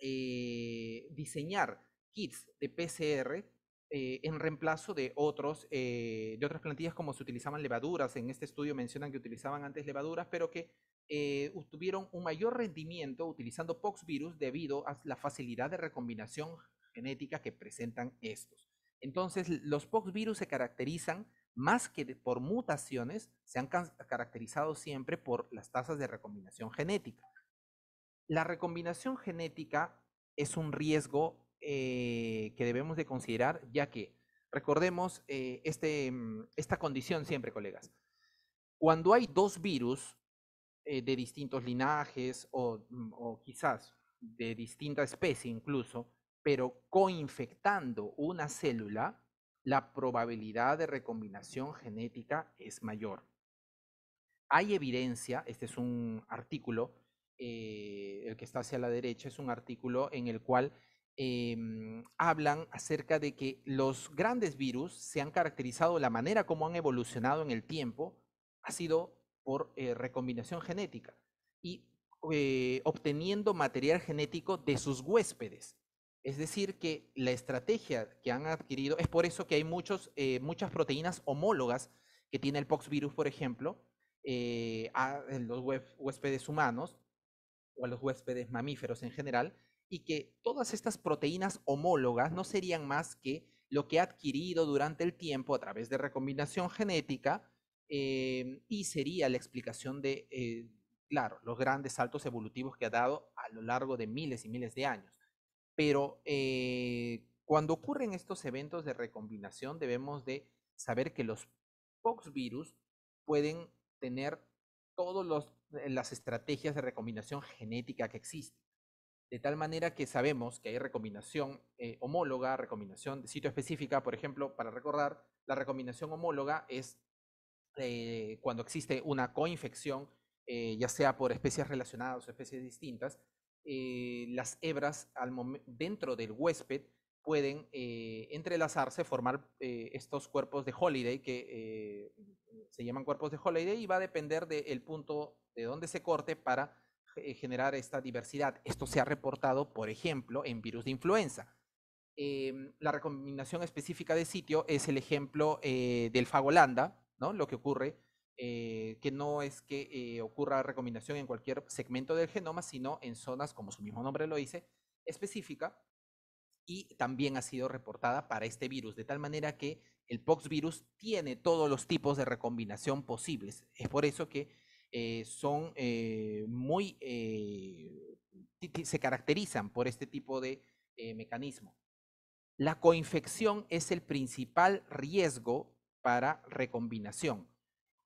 eh, diseñar kits de PCR en reemplazo de, otros, de otras plantillas como se utilizaban levaduras. En este estudio mencionan que utilizaban antes levaduras, pero que eh, obtuvieron un mayor rendimiento utilizando poxvirus debido a la facilidad de recombinación genética que presentan estos. Entonces, los poxvirus se caracterizan más que por mutaciones, se han caracterizado siempre por las tasas de recombinación genética. La recombinación genética es un riesgo eh, que debemos de considerar, ya que, recordemos eh, este, mm, esta condición siempre, colegas, cuando hay dos virus eh, de distintos linajes mm, o, quizás de distinta especie incluso, pero coinfectando una célula, la probabilidad de recombinación genética es mayor. Hay evidencia, este es un artículo, eh, el que está hacia la derecha es un artículo en el cual em, hablan acerca de que los grandes virus se han caracterizado, la manera como han evolucionado en el tiempo, ha sido por eh, recombinación genética y eh, obteniendo material genético de sus huéspedes. Es decir, que la estrategia que han adquirido, es por eso que hay muchos, eh, muchas proteínas homólogas que tiene el poxvirus, por ejemplo, a los huéspedes humanos o a los huéspedes mamíferos en general, y que todas estas proteínas homólogas no serían más que lo que ha adquirido durante el tiempo a través de recombinación genética Em, y sería la explicación de, eh, claro, los grandes saltos evolutivos que ha dado a lo largo de miles y miles de años. Pero eh, cuando ocurren estos eventos de recombinación debemos de saber que los poxvirus pueden tener todas eh, las estrategias de recombinación genética que existen. De tal manera que sabemos que hay recombinación homóloga, recombinación de sitio específica, por ejemplo, para recordar, la recombinación homóloga es eh, cuando existe una coinfección, eh, ya sea por especies relacionadas o especies distintas, eh, las hebras dentro del huésped pueden entrelazarse, formar estos cuerpos de holiday que se llaman cuerpos de holiday y va a depender del punto de donde se corte para generar esta diversidad. Esto se ha reportado, por ejemplo, en virus de influenza. Em, la recomendación específica de sitio es el ejemplo del fagolanda, lo que ocurre, eh, que no es que eh, ocurra recombinación en cualquier segmento del genoma, sino en zonas, como su mismo nombre lo dice, específica, y también ha sido reportada para este virus, de tal manera que el poxvirus tiene todos los tipos de recombinación posibles. Es por eso que eh, son muy, se caracterizan por este tipo de mecanismo. La coinfección es el principal riesgo para recombinación.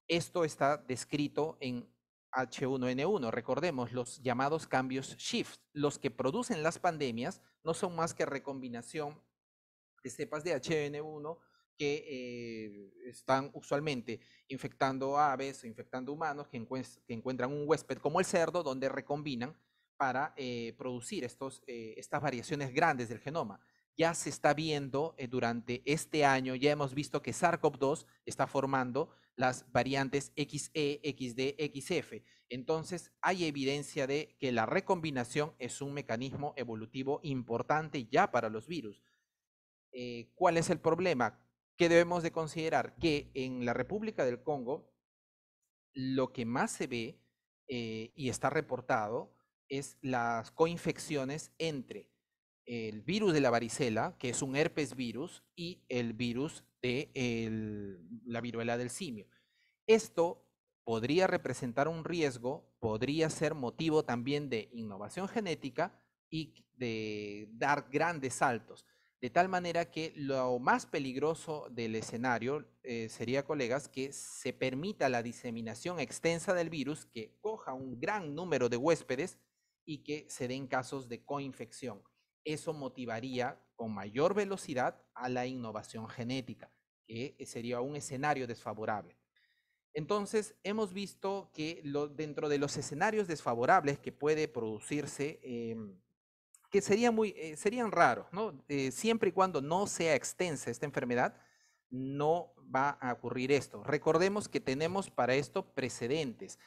Esto está descrito en H1N1. Recordemos los llamados cambios shift. Los que producen las pandemias no son más que recombinación de cepas de h 1 n 1 que eh, están usualmente infectando aves o infectando humanos que, encuentran un huésped como el cerdo donde recombinan para eh, producir estos, eh, estas variaciones grandes del genoma ya se está viendo eh, durante este año, ya hemos visto que SARS-CoV-2 está formando las variantes XE, XD, XF. Entonces, hay evidencia de que la recombinación es un mecanismo evolutivo importante ya para los virus. Eh, ¿Cuál es el problema? Que debemos de considerar que en la República del Congo lo que más se ve eh, y está reportado es las coinfecciones entre el virus de la varicela, que es un herpes virus, y el virus de la viruela del simio. Esto podría representar un riesgo, podría ser motivo también de innovación genética y de dar grandes saltos. De tal manera que lo más peligroso del escenario eh, sería, colegas, que se permita la diseminación extensa del virus, que coja un gran número de huéspedes y que se den casos de coinfección eso motivaría con mayor velocidad a la innovación genética, que sería un escenario desfavorable. Entonces, hemos visto que dentro de los escenarios desfavorables que puede producirse, em, que sería muy, eh, serían raros, eh, siempre y cuando no sea extensa esta enfermedad, no va a ocurrir esto. Recordemos que tenemos para esto precedentes.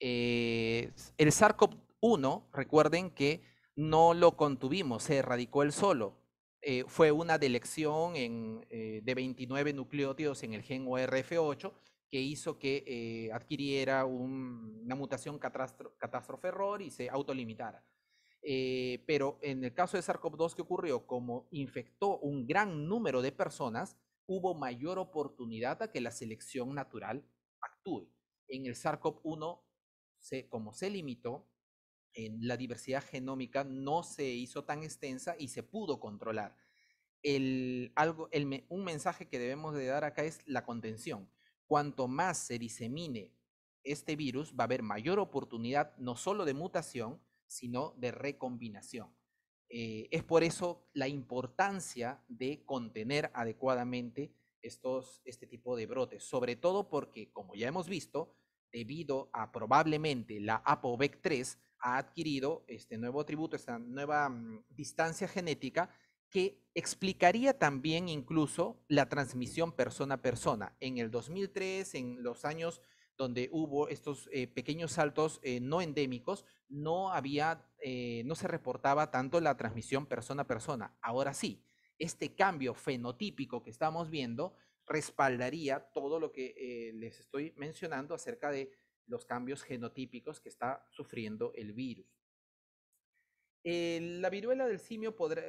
Eh, el SARS-CoV-1, recuerden que no lo contuvimos, se erradicó él solo. Eh, fue una delección en, eh, de 29 nucleótidos en el gen ORF8 que hizo que eh, adquiriera una mutación catástrofe error y se autolimitara. pero en el caso de SARS-CoV-2 que ocurrió, como infectó un gran número de personas, hubo mayor oportunidad a que la selección natural actúe. En el SARS-CoV-1, como se limitó, en eh, la diversidad genómica no se hizo tan extensa y se pudo controlar. algo, un mensaje que debemos de dar acá es la contención. Cuanto más se disemine este virus, va a haber mayor oportunidad no solo de mutación, sino de recombinación. Eh, es por eso la importancia de contener adecuadamente este tipo de brotes, sobre todo porque, como ya hemos visto, debido a probablemente la ApoVec3, ha adquirido este nuevo atributo, esta nueva mm, distancia genética que explicaría también incluso la transmisión persona a persona. En el 2003, en los años donde hubo estos eh, pequeños saltos eh, no endémicos, no había, eh, no se reportaba tanto la transmisión persona a persona. Ahora sí, este cambio fenotípico que estamos viendo respaldaría todo lo que les estoy mencionando acerca de los cambios genotípicos que está sufriendo el virus. la viruela del simio podrá...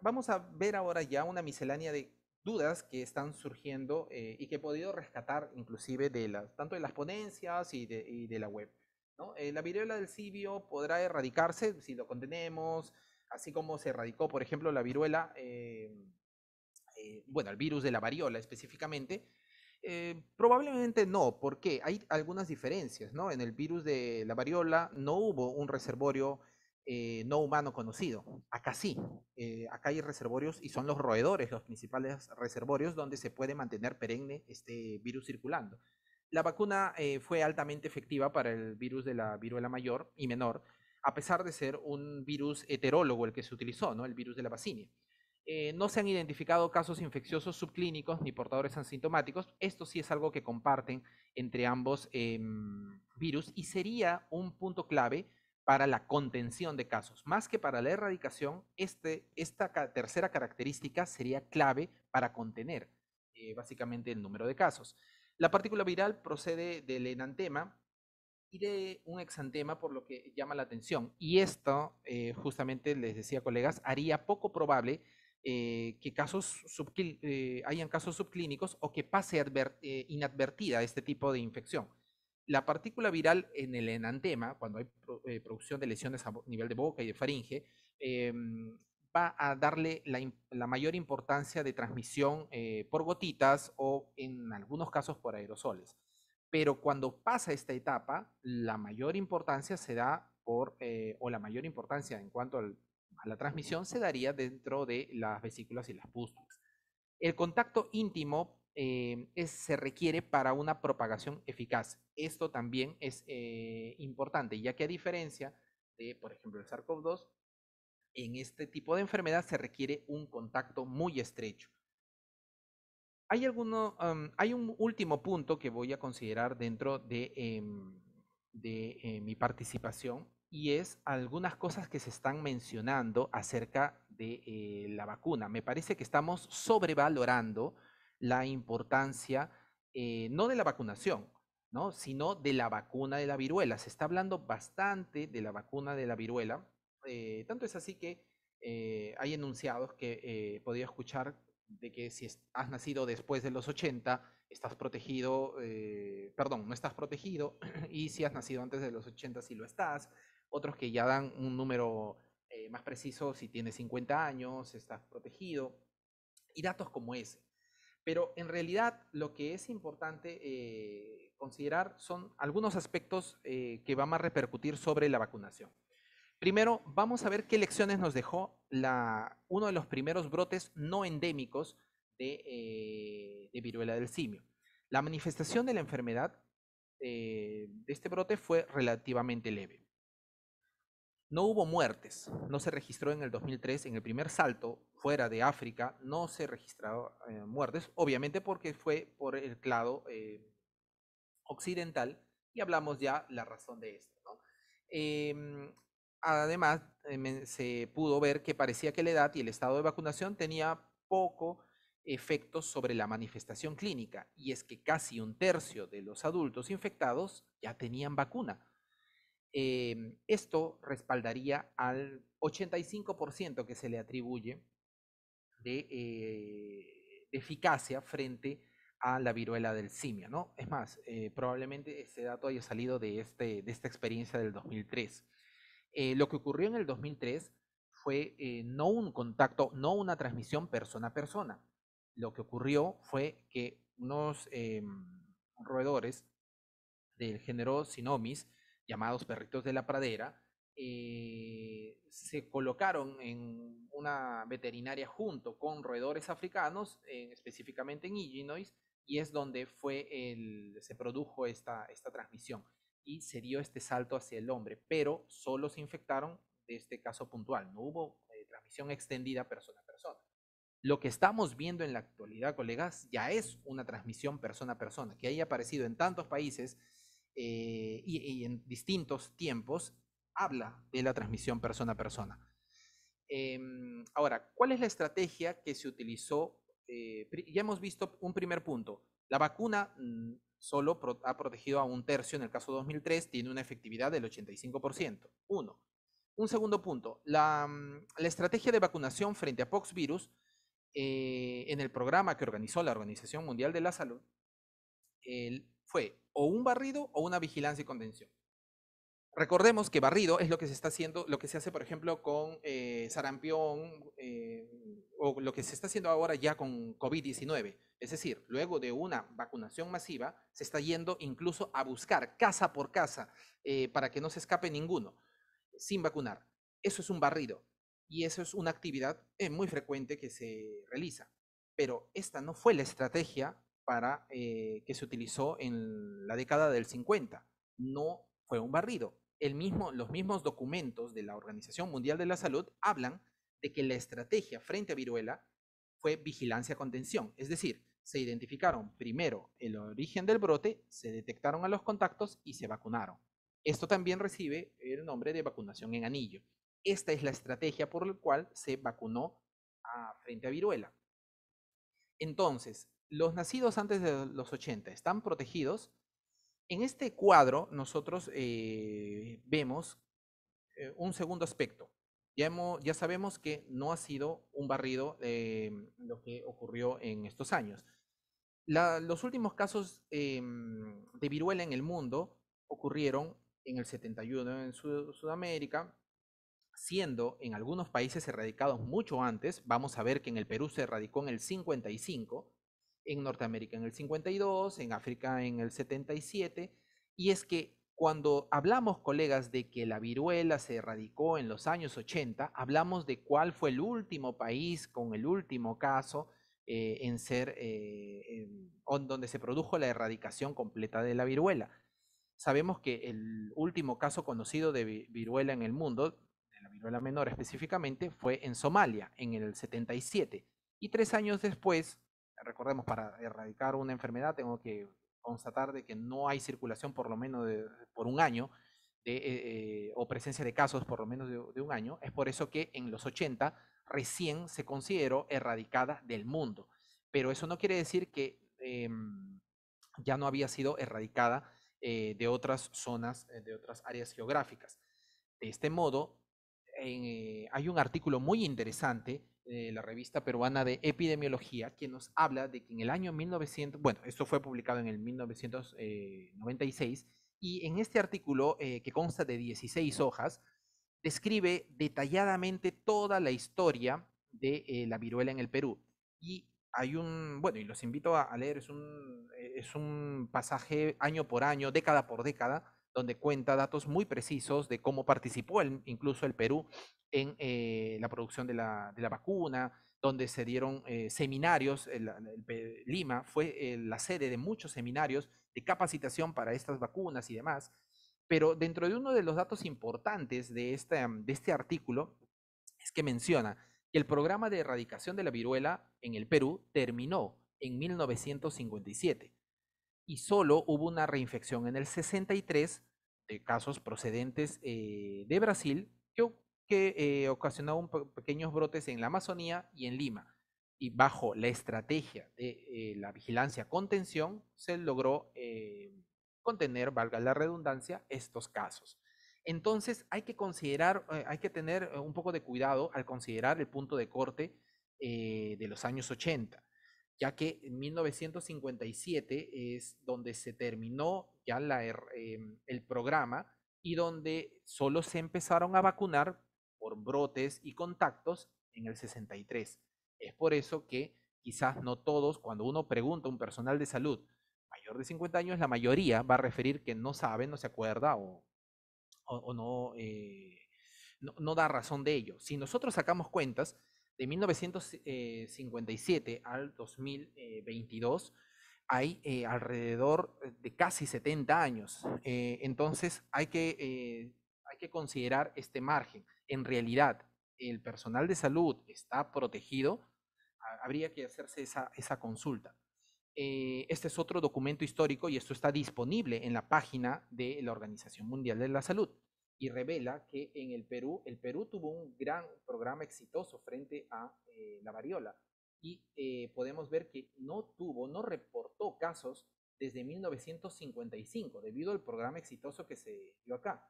Vamos a ver ahora ya una miscelánea de dudas que están surgiendo eh, y que he podido rescatar inclusive de tanto de las ponencias y de, la web. Eh, la viruela del simio podrá erradicarse si lo contenemos, así como se erradicó, por ejemplo, la viruela, eh, bueno, el virus de la variola específicamente, eh, probablemente no, porque hay algunas diferencias, ¿no? En el virus de la variola no hubo un reservorio eh, no humano conocido. Acá sí, eh, acá hay reservorios y son los roedores los principales reservorios donde se puede mantener perenne este virus circulando. La vacuna fue altamente efectiva para el virus de la viruela mayor y menor, a pesar de ser un virus heterólogo el que se utilizó, ¿no? El virus de la vaccinia. Eh, no se han identificado casos infecciosos subclínicos ni portadores asintomáticos. Esto sí es algo que comparten entre ambos em, virus y sería un punto clave para la contención de casos. Más que para la erradicación, este, esta tercera característica sería clave para contener eh, básicamente el número de casos. La partícula viral procede del enantema y de un exantema, por lo que llama la atención. Y esto, eh, justamente les decía colegas, haría poco probable eh, que casos eh, hayan casos subclínicos o que pase eh, inadvertida este tipo de infección. La partícula viral en el enantema, cuando hay eh, producción de lesiones a nivel de boca y de faringe, em, va a darle la, la, mayor importancia de transmisión por gotitas o en algunos casos por aerosoles. Pero cuando pasa esta etapa, la mayor importancia se da por, o la mayor importancia en cuanto al la transmisión se daría dentro de las vesículas y las pústulas. El contacto íntimo eh, se requiere para una propagación eficaz. Esto también es eh, importante, ya que a diferencia de, por ejemplo, el SARS-CoV-2, en este tipo de enfermedad se requiere un contacto muy estrecho. Hay, hay un último punto que voy a considerar dentro de em, eh, mi participación y es algunas cosas que se están mencionando acerca de eh, la vacuna. Me parece que estamos sobrevalorando la importancia eh, no de la vacunación, ¿no? sino de la vacuna de la viruela. Se está hablando bastante de la vacuna de la viruela. Eh, tanto es así que hay enunciados que he podía escuchar de que si has nacido después de los 80, estás protegido, perdón, no estás protegido, [CLEARS THROAT] y si has nacido antes de los 80, sí lo estás, otros que ya dan un número eh, más preciso si tienes 50 años, estás protegido, y datos como ese. Pero en realidad lo que es importante eh, considerar son algunos aspectos eh, que van a repercutir sobre la vacunación. Primero, vamos a ver qué lecciones nos dejó la, uno de los primeros brotes no endémicos de viruela del simio. La manifestación de la enfermedad de este brote fue relativamente leve. No hubo muertes, no se registró en el 2003, en el primer salto fuera de África, no se registraron eh, muertes, obviamente porque fue por el clado eh, occidental y hablamos ya la razón de esto. Em, además, eh, se pudo ver que parecía que la edad y el estado de vacunación tenía poco efecto sobre la manifestación clínica, y es que casi un tercio de los adultos infectados ya tenían vacuna Em, esto respaldaría al 85% que se le atribuye eh, de, eficacia frente a la viruela del simio, ¿no? Es más, eh, probablemente ese dato haya salido de, este, de esta experiencia del 2003. Eh, lo que ocurrió en el 2003 fue no un contacto, no una transmisión persona a persona. Lo que ocurrió fue que unos em, roedores del género Sinomis llamados perritos de la pradera, eh, se colocaron en una veterinaria junto con roedores africanos, específicamente en Illinois, y es donde fue se produjo esta, esta transmisión y se dio este salto hacia el hombre, pero solo se infectaron de este caso puntual, no hubo eh, transmisión extendida persona a persona. Lo que estamos viendo en la actualidad, colegas, ya es una transmisión persona a persona, que haya aparecido en tantos países eh, y, en distintos tiempos habla de la transmisión persona a persona. Em, ahora, ¿cuál es la estrategia que se utilizó? Eh, ya hemos visto un primer punto. La vacuna mm, solo ha protegido a un tercio en el caso 2003, tiene una efectividad del 85%. Uno. Un segundo punto, mm, la, estrategia de vacunación frente a poxvirus virus eh, en el programa que organizó la Organización Mundial de la Salud, el, fue o un barrido o una vigilancia y contención. Recordemos que barrido es lo que se está haciendo, lo que se hace, por ejemplo, con eh, sarampión eh, o lo que se está haciendo ahora ya con COVID-19. Es decir, luego de una vacunación masiva, se está yendo incluso a buscar casa por casa eh, para que no se escape ninguno sin vacunar. Eso es un barrido y eso es una actividad muy frecuente que se realiza. Pero esta no fue la estrategia para, eh, que se utilizó en la década del 50. No fue un barrido. El mismo, los mismos documentos de la Organización Mundial de la Salud hablan de que la estrategia frente a viruela fue vigilancia-contención. Es decir, se identificaron primero el origen del brote, se detectaron a los contactos y se vacunaron. Esto también recibe el nombre de vacunación en anillo. Esta es la estrategia por la cual se vacunó ah, frente a viruela. Entonces, los nacidos antes de los 80 están protegidos. En este cuadro nosotros eh, vemos eh, un segundo aspecto. Ya, sabemos que no ha sido un barrido eh, lo que ocurrió en estos años. los últimos casos de viruela en el mundo ocurrieron en el 71 en Sudamérica, siendo en algunos países erradicados mucho antes. Vamos a ver que en el Perú se erradicó en el 55 en Norteamérica en el 52, en África en el 77, y es que cuando hablamos, colegas, de que la viruela se erradicó en los años 80, hablamos de cuál fue el último país con el último caso eh, en ser, eh, donde se produjo la erradicación completa de la viruela. Sabemos que el último caso conocido de viruela en el mundo, de la viruela menor específicamente, fue en Somalia, en el 77. Y tres años después, recordemos, para erradicar una enfermedad tengo que constatar de que no hay circulación por lo menos por un año eh, eh, o presencia de casos por lo menos de, un año. Es por eso que en los 80 recién se consideró erradicada del mundo. Pero eso no quiere decir que em, ya no había sido erradicada eh, de otras zonas, de otras áreas geográficas. De este modo, hay un artículo muy interesante la revista peruana de epidemiología, que nos habla de que en el año 1900, bueno, esto fue publicado en el 1996, eh, y en este artículo, eh, que consta de 16 hojas, describe detalladamente toda la historia de eh, la viruela en el Perú. Y hay un, bueno, y los invito a, leer, es es un pasaje año por año, década por década, donde cuenta datos muy precisos de cómo participó incluso el Perú en eh, la producción de la, vacuna, donde se dieron eh, seminarios, Lima fue eh, la sede de muchos seminarios de capacitación para estas vacunas y demás. Pero dentro de uno de los datos importantes de este, de este artículo es que menciona que el programa de erradicación de la viruela en el Perú terminó en 1957 y solo hubo una reinfección en el 63 de casos procedentes eh, de Brasil que, que eh, pequeños brotes en la Amazonía y en Lima. Y bajo la estrategia de eh, la vigilancia contención se logró contener, valga la redundancia, estos casos. Entonces hay que considerar, hay que tener un poco de cuidado al considerar el punto de corte de los años 80 ya que en 1957 es donde se terminó ya la, er, em, el programa y donde solo se empezaron a vacunar por brotes y contactos en el 63. Es por eso que quizás no todos, cuando uno pregunta a un personal de salud mayor de 50 años, la mayoría va a referir que no sabe, no se acuerda o, o, no, eh, no, no da razón de ello. Si nosotros sacamos cuentas, de 1957 eh, al 2022 eh, hay eh, alrededor de casi 70 años. entonces hay que, hay que considerar este margen. En realidad, el personal de salud está protegido. Habría que hacerse esa consulta. este es otro documento histórico y esto está disponible en la página de la Organización Mundial de la Salud y revela que en el Perú, el Perú tuvo un gran programa exitoso frente a eh, la variola y eh, podemos ver que no tuvo, no reportó casos desde 1955 debido al programa exitoso que se dio acá.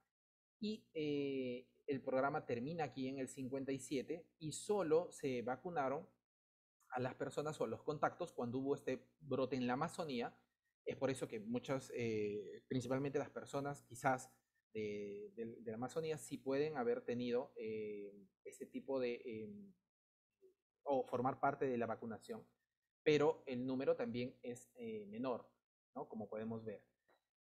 Y eh, el programa termina aquí en el 57 y solo se vacunaron a las personas o a los contactos cuando hubo este brote en la Amazonía. Es por eso que muchas, principalmente las personas quizás de, la Amazonía sí pueden haber tenido eh, ese tipo de, em, o formar parte de la vacunación, pero el número también es eh, menor, ¿no? como podemos ver.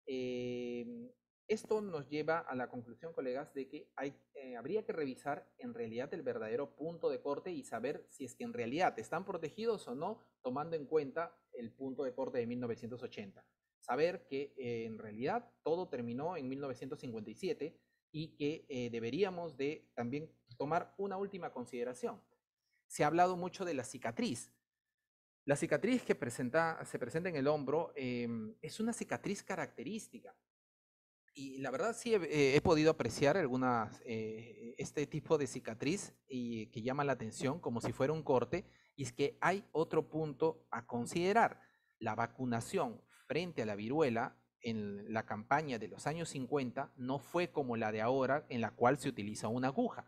Em, esto nos lleva a la conclusión, colegas, de que hay, eh, habría que revisar en realidad el verdadero punto de corte y saber si es que en realidad están protegidos o no, tomando en cuenta el punto de corte de 1980 saber que eh, en realidad todo terminó en 1957 y que eh, deberíamos de también tomar una última consideración. Se ha hablado mucho de la cicatriz. La cicatriz que presenta, se presenta en el hombro em, es una cicatriz característica. Y la verdad sí he, eh, podido apreciar algunas, este tipo de cicatriz y, que llama la atención como si fuera un corte. Y es que hay otro punto a considerar. La vacunación frente a la viruela en la campaña de los años 50 no fue como la de ahora en la cual se utiliza una aguja.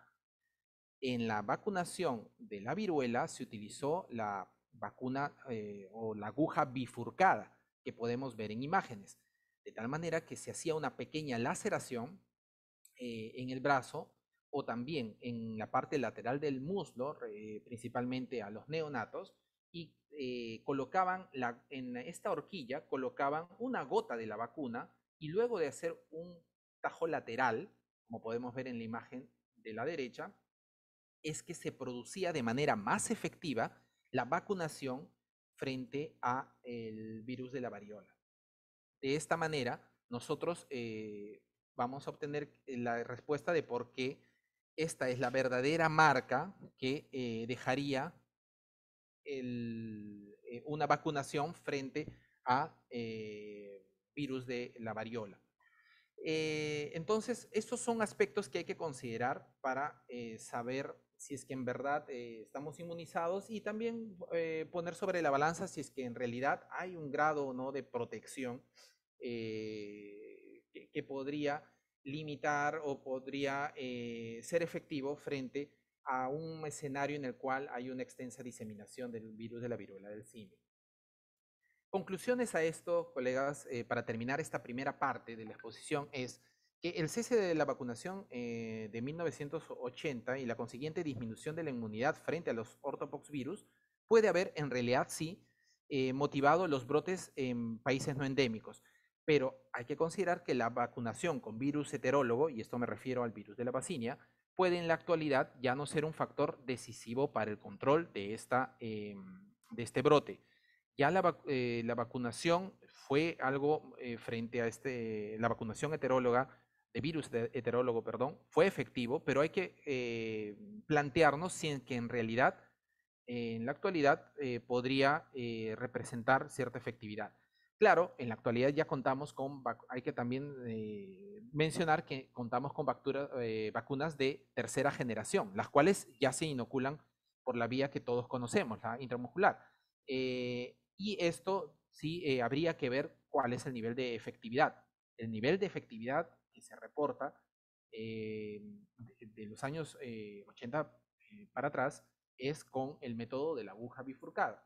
En la vacunación de la viruela se utilizó la vacuna eh, o la aguja bifurcada que podemos ver en imágenes, de tal manera que se hacía una pequeña laceración eh, en el brazo o también en la parte lateral del muslo, principalmente a los neonatos, y eh, colocaban en esta horquilla, colocaban una gota de la vacuna y luego de hacer un tajo lateral, como podemos ver en la imagen de la derecha, es que se producía de manera más efectiva la vacunación frente a el virus de la variola. De esta manera, nosotros eh, vamos a obtener la respuesta de por qué esta es la verdadera marca que eh, dejaría eh, una vacunación frente a eh, virus de la variola. Eh, entonces, estos son aspectos que hay que considerar para saber si es que en verdad estamos inmunizados y también poner sobre la balanza si es que en realidad hay un grado o no de protección que, podría limitar o podría ser efectivo frente a un escenario en el cual hay una extensa diseminación del virus de la viruela del simio. Conclusiones a esto, colegas, eh, para terminar esta primera parte de la exposición es que el cese de la vacunación eh, de 1980 y la consiguiente disminución de la inmunidad frente a los ortopoxvirus puede haber en realidad sí eh, motivado los brotes en países no endémicos. Pero hay que considerar que la vacunación con virus heterólogo, y esto me refiero al virus de la vacinia, puede en la actualidad ya no ser un factor decisivo para el control de, esta, em, de este brote. Ya la, eh, vacunación fue algo eh, frente a este, la vacunación heteróloga, de virus heterólogo, perdón, fue efectivo, pero hay que eh, plantearnos si que en realidad, en la actualidad, podría representar cierta efectividad. Claro, en la actualidad ya contamos con, hay que también eh, mencionar que contamos con eh, vacunas de tercera generación, las cuales ya se inoculan por la vía que todos conocemos, la intramuscular. Eh, y esto sí habría que ver cuál es el nivel de efectividad. El nivel de efectividad que se reporta de, de, los años 80 para atrás es con el método de la aguja bifurcada.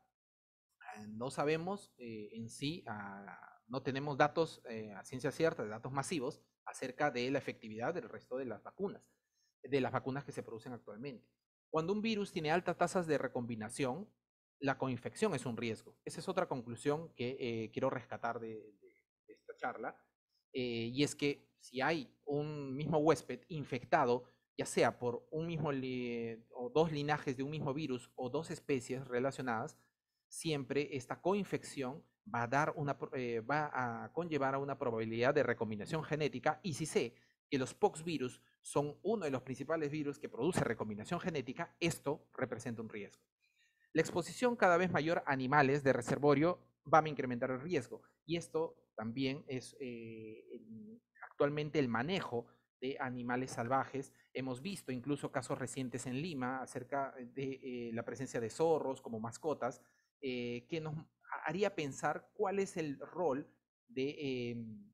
Ah, no sabemos eh, en sí, ah, no tenemos datos eh, a ciencia cierta, datos masivos acerca de la efectividad del resto de las vacunas, de las vacunas que se producen actualmente. Cuando un virus tiene altas tasas de recombinación, la coinfección es un riesgo. Esa es otra conclusión que eh, quiero rescatar de, esta charla, y es que si hay un mismo huésped infectado, ya sea por un mismo dos linajes de un mismo virus o dos especies relacionadas, siempre esta coinfección va a, dar una, eh, va a conllevar a una probabilidad de recombinación genética y si sé que los poxvirus son uno de los principales virus que produce recombinación genética, esto representa un riesgo. La exposición cada vez mayor a animales de reservorio va a incrementar el riesgo y esto también es eh, actualmente el manejo de animales salvajes. Hemos visto incluso casos recientes en Lima acerca de eh, la presencia de zorros como mascotas eh, que nos haría pensar cuál es el rol de, em,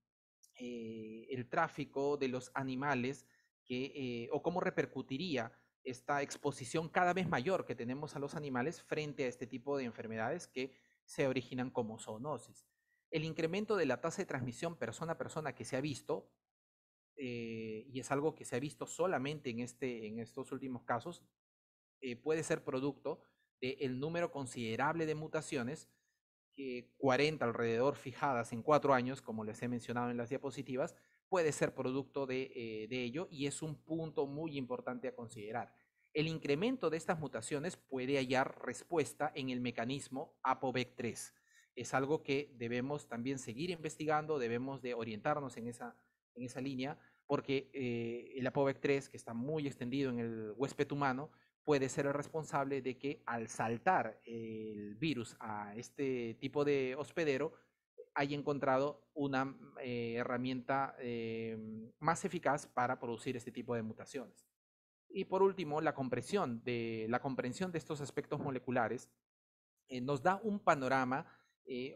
eh, el tráfico de los animales que, eh, o cómo repercutiría esta exposición cada vez mayor que tenemos a los animales frente a este tipo de enfermedades que se originan como zoonosis. El incremento de la tasa de transmisión persona a persona que se ha visto, y es algo que se ha visto solamente en, este, en estos últimos casos, puede ser producto el número considerable de mutaciones, que 40 alrededor fijadas en cuatro años, como les he mencionado en las diapositivas, puede ser producto eh, de, ello y es un punto muy importante a considerar. El incremento de estas mutaciones puede hallar respuesta en el mecanismo APOVEC3. Es algo que debemos también seguir investigando, debemos de orientarnos en esa, línea, porque eh, el APOVEC3, que está muy extendido en el huésped humano, puede ser el responsable de que al saltar el virus a este tipo de hospedero haya encontrado una mm, eh, herramienta eh, más eficaz para producir este tipo de mutaciones. Y por último, la, compresión de, la comprensión de estos aspectos moleculares eh, nos da un panorama,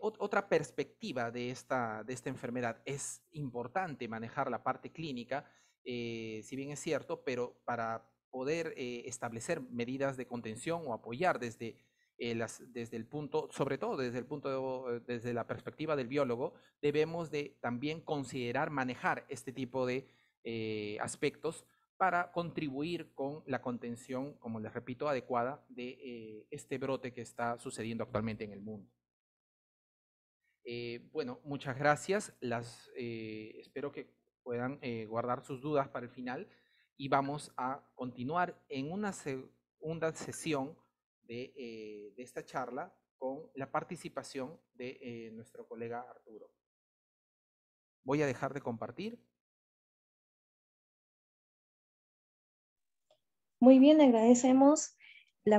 otra perspectiva de esta, de esta enfermedad. Es importante manejar la parte clínica, si bien es cierto, pero para poder eh, establecer medidas de contención o apoyar desde, eh, desde el punto, sobre todo desde el punto, eh, desde la perspectiva del biólogo, debemos de también considerar manejar este tipo de aspectos para contribuir con la contención, como les repito, adecuada de este brote que está sucediendo actualmente en el mundo. bueno, muchas gracias. Las, espero que puedan guardar sus dudas para el final y vamos a continuar en una segunda sesión de, eh, esta charla con la participación de eh, nuestro colega Arturo. Voy a dejar de compartir. Muy bien, agradecemos la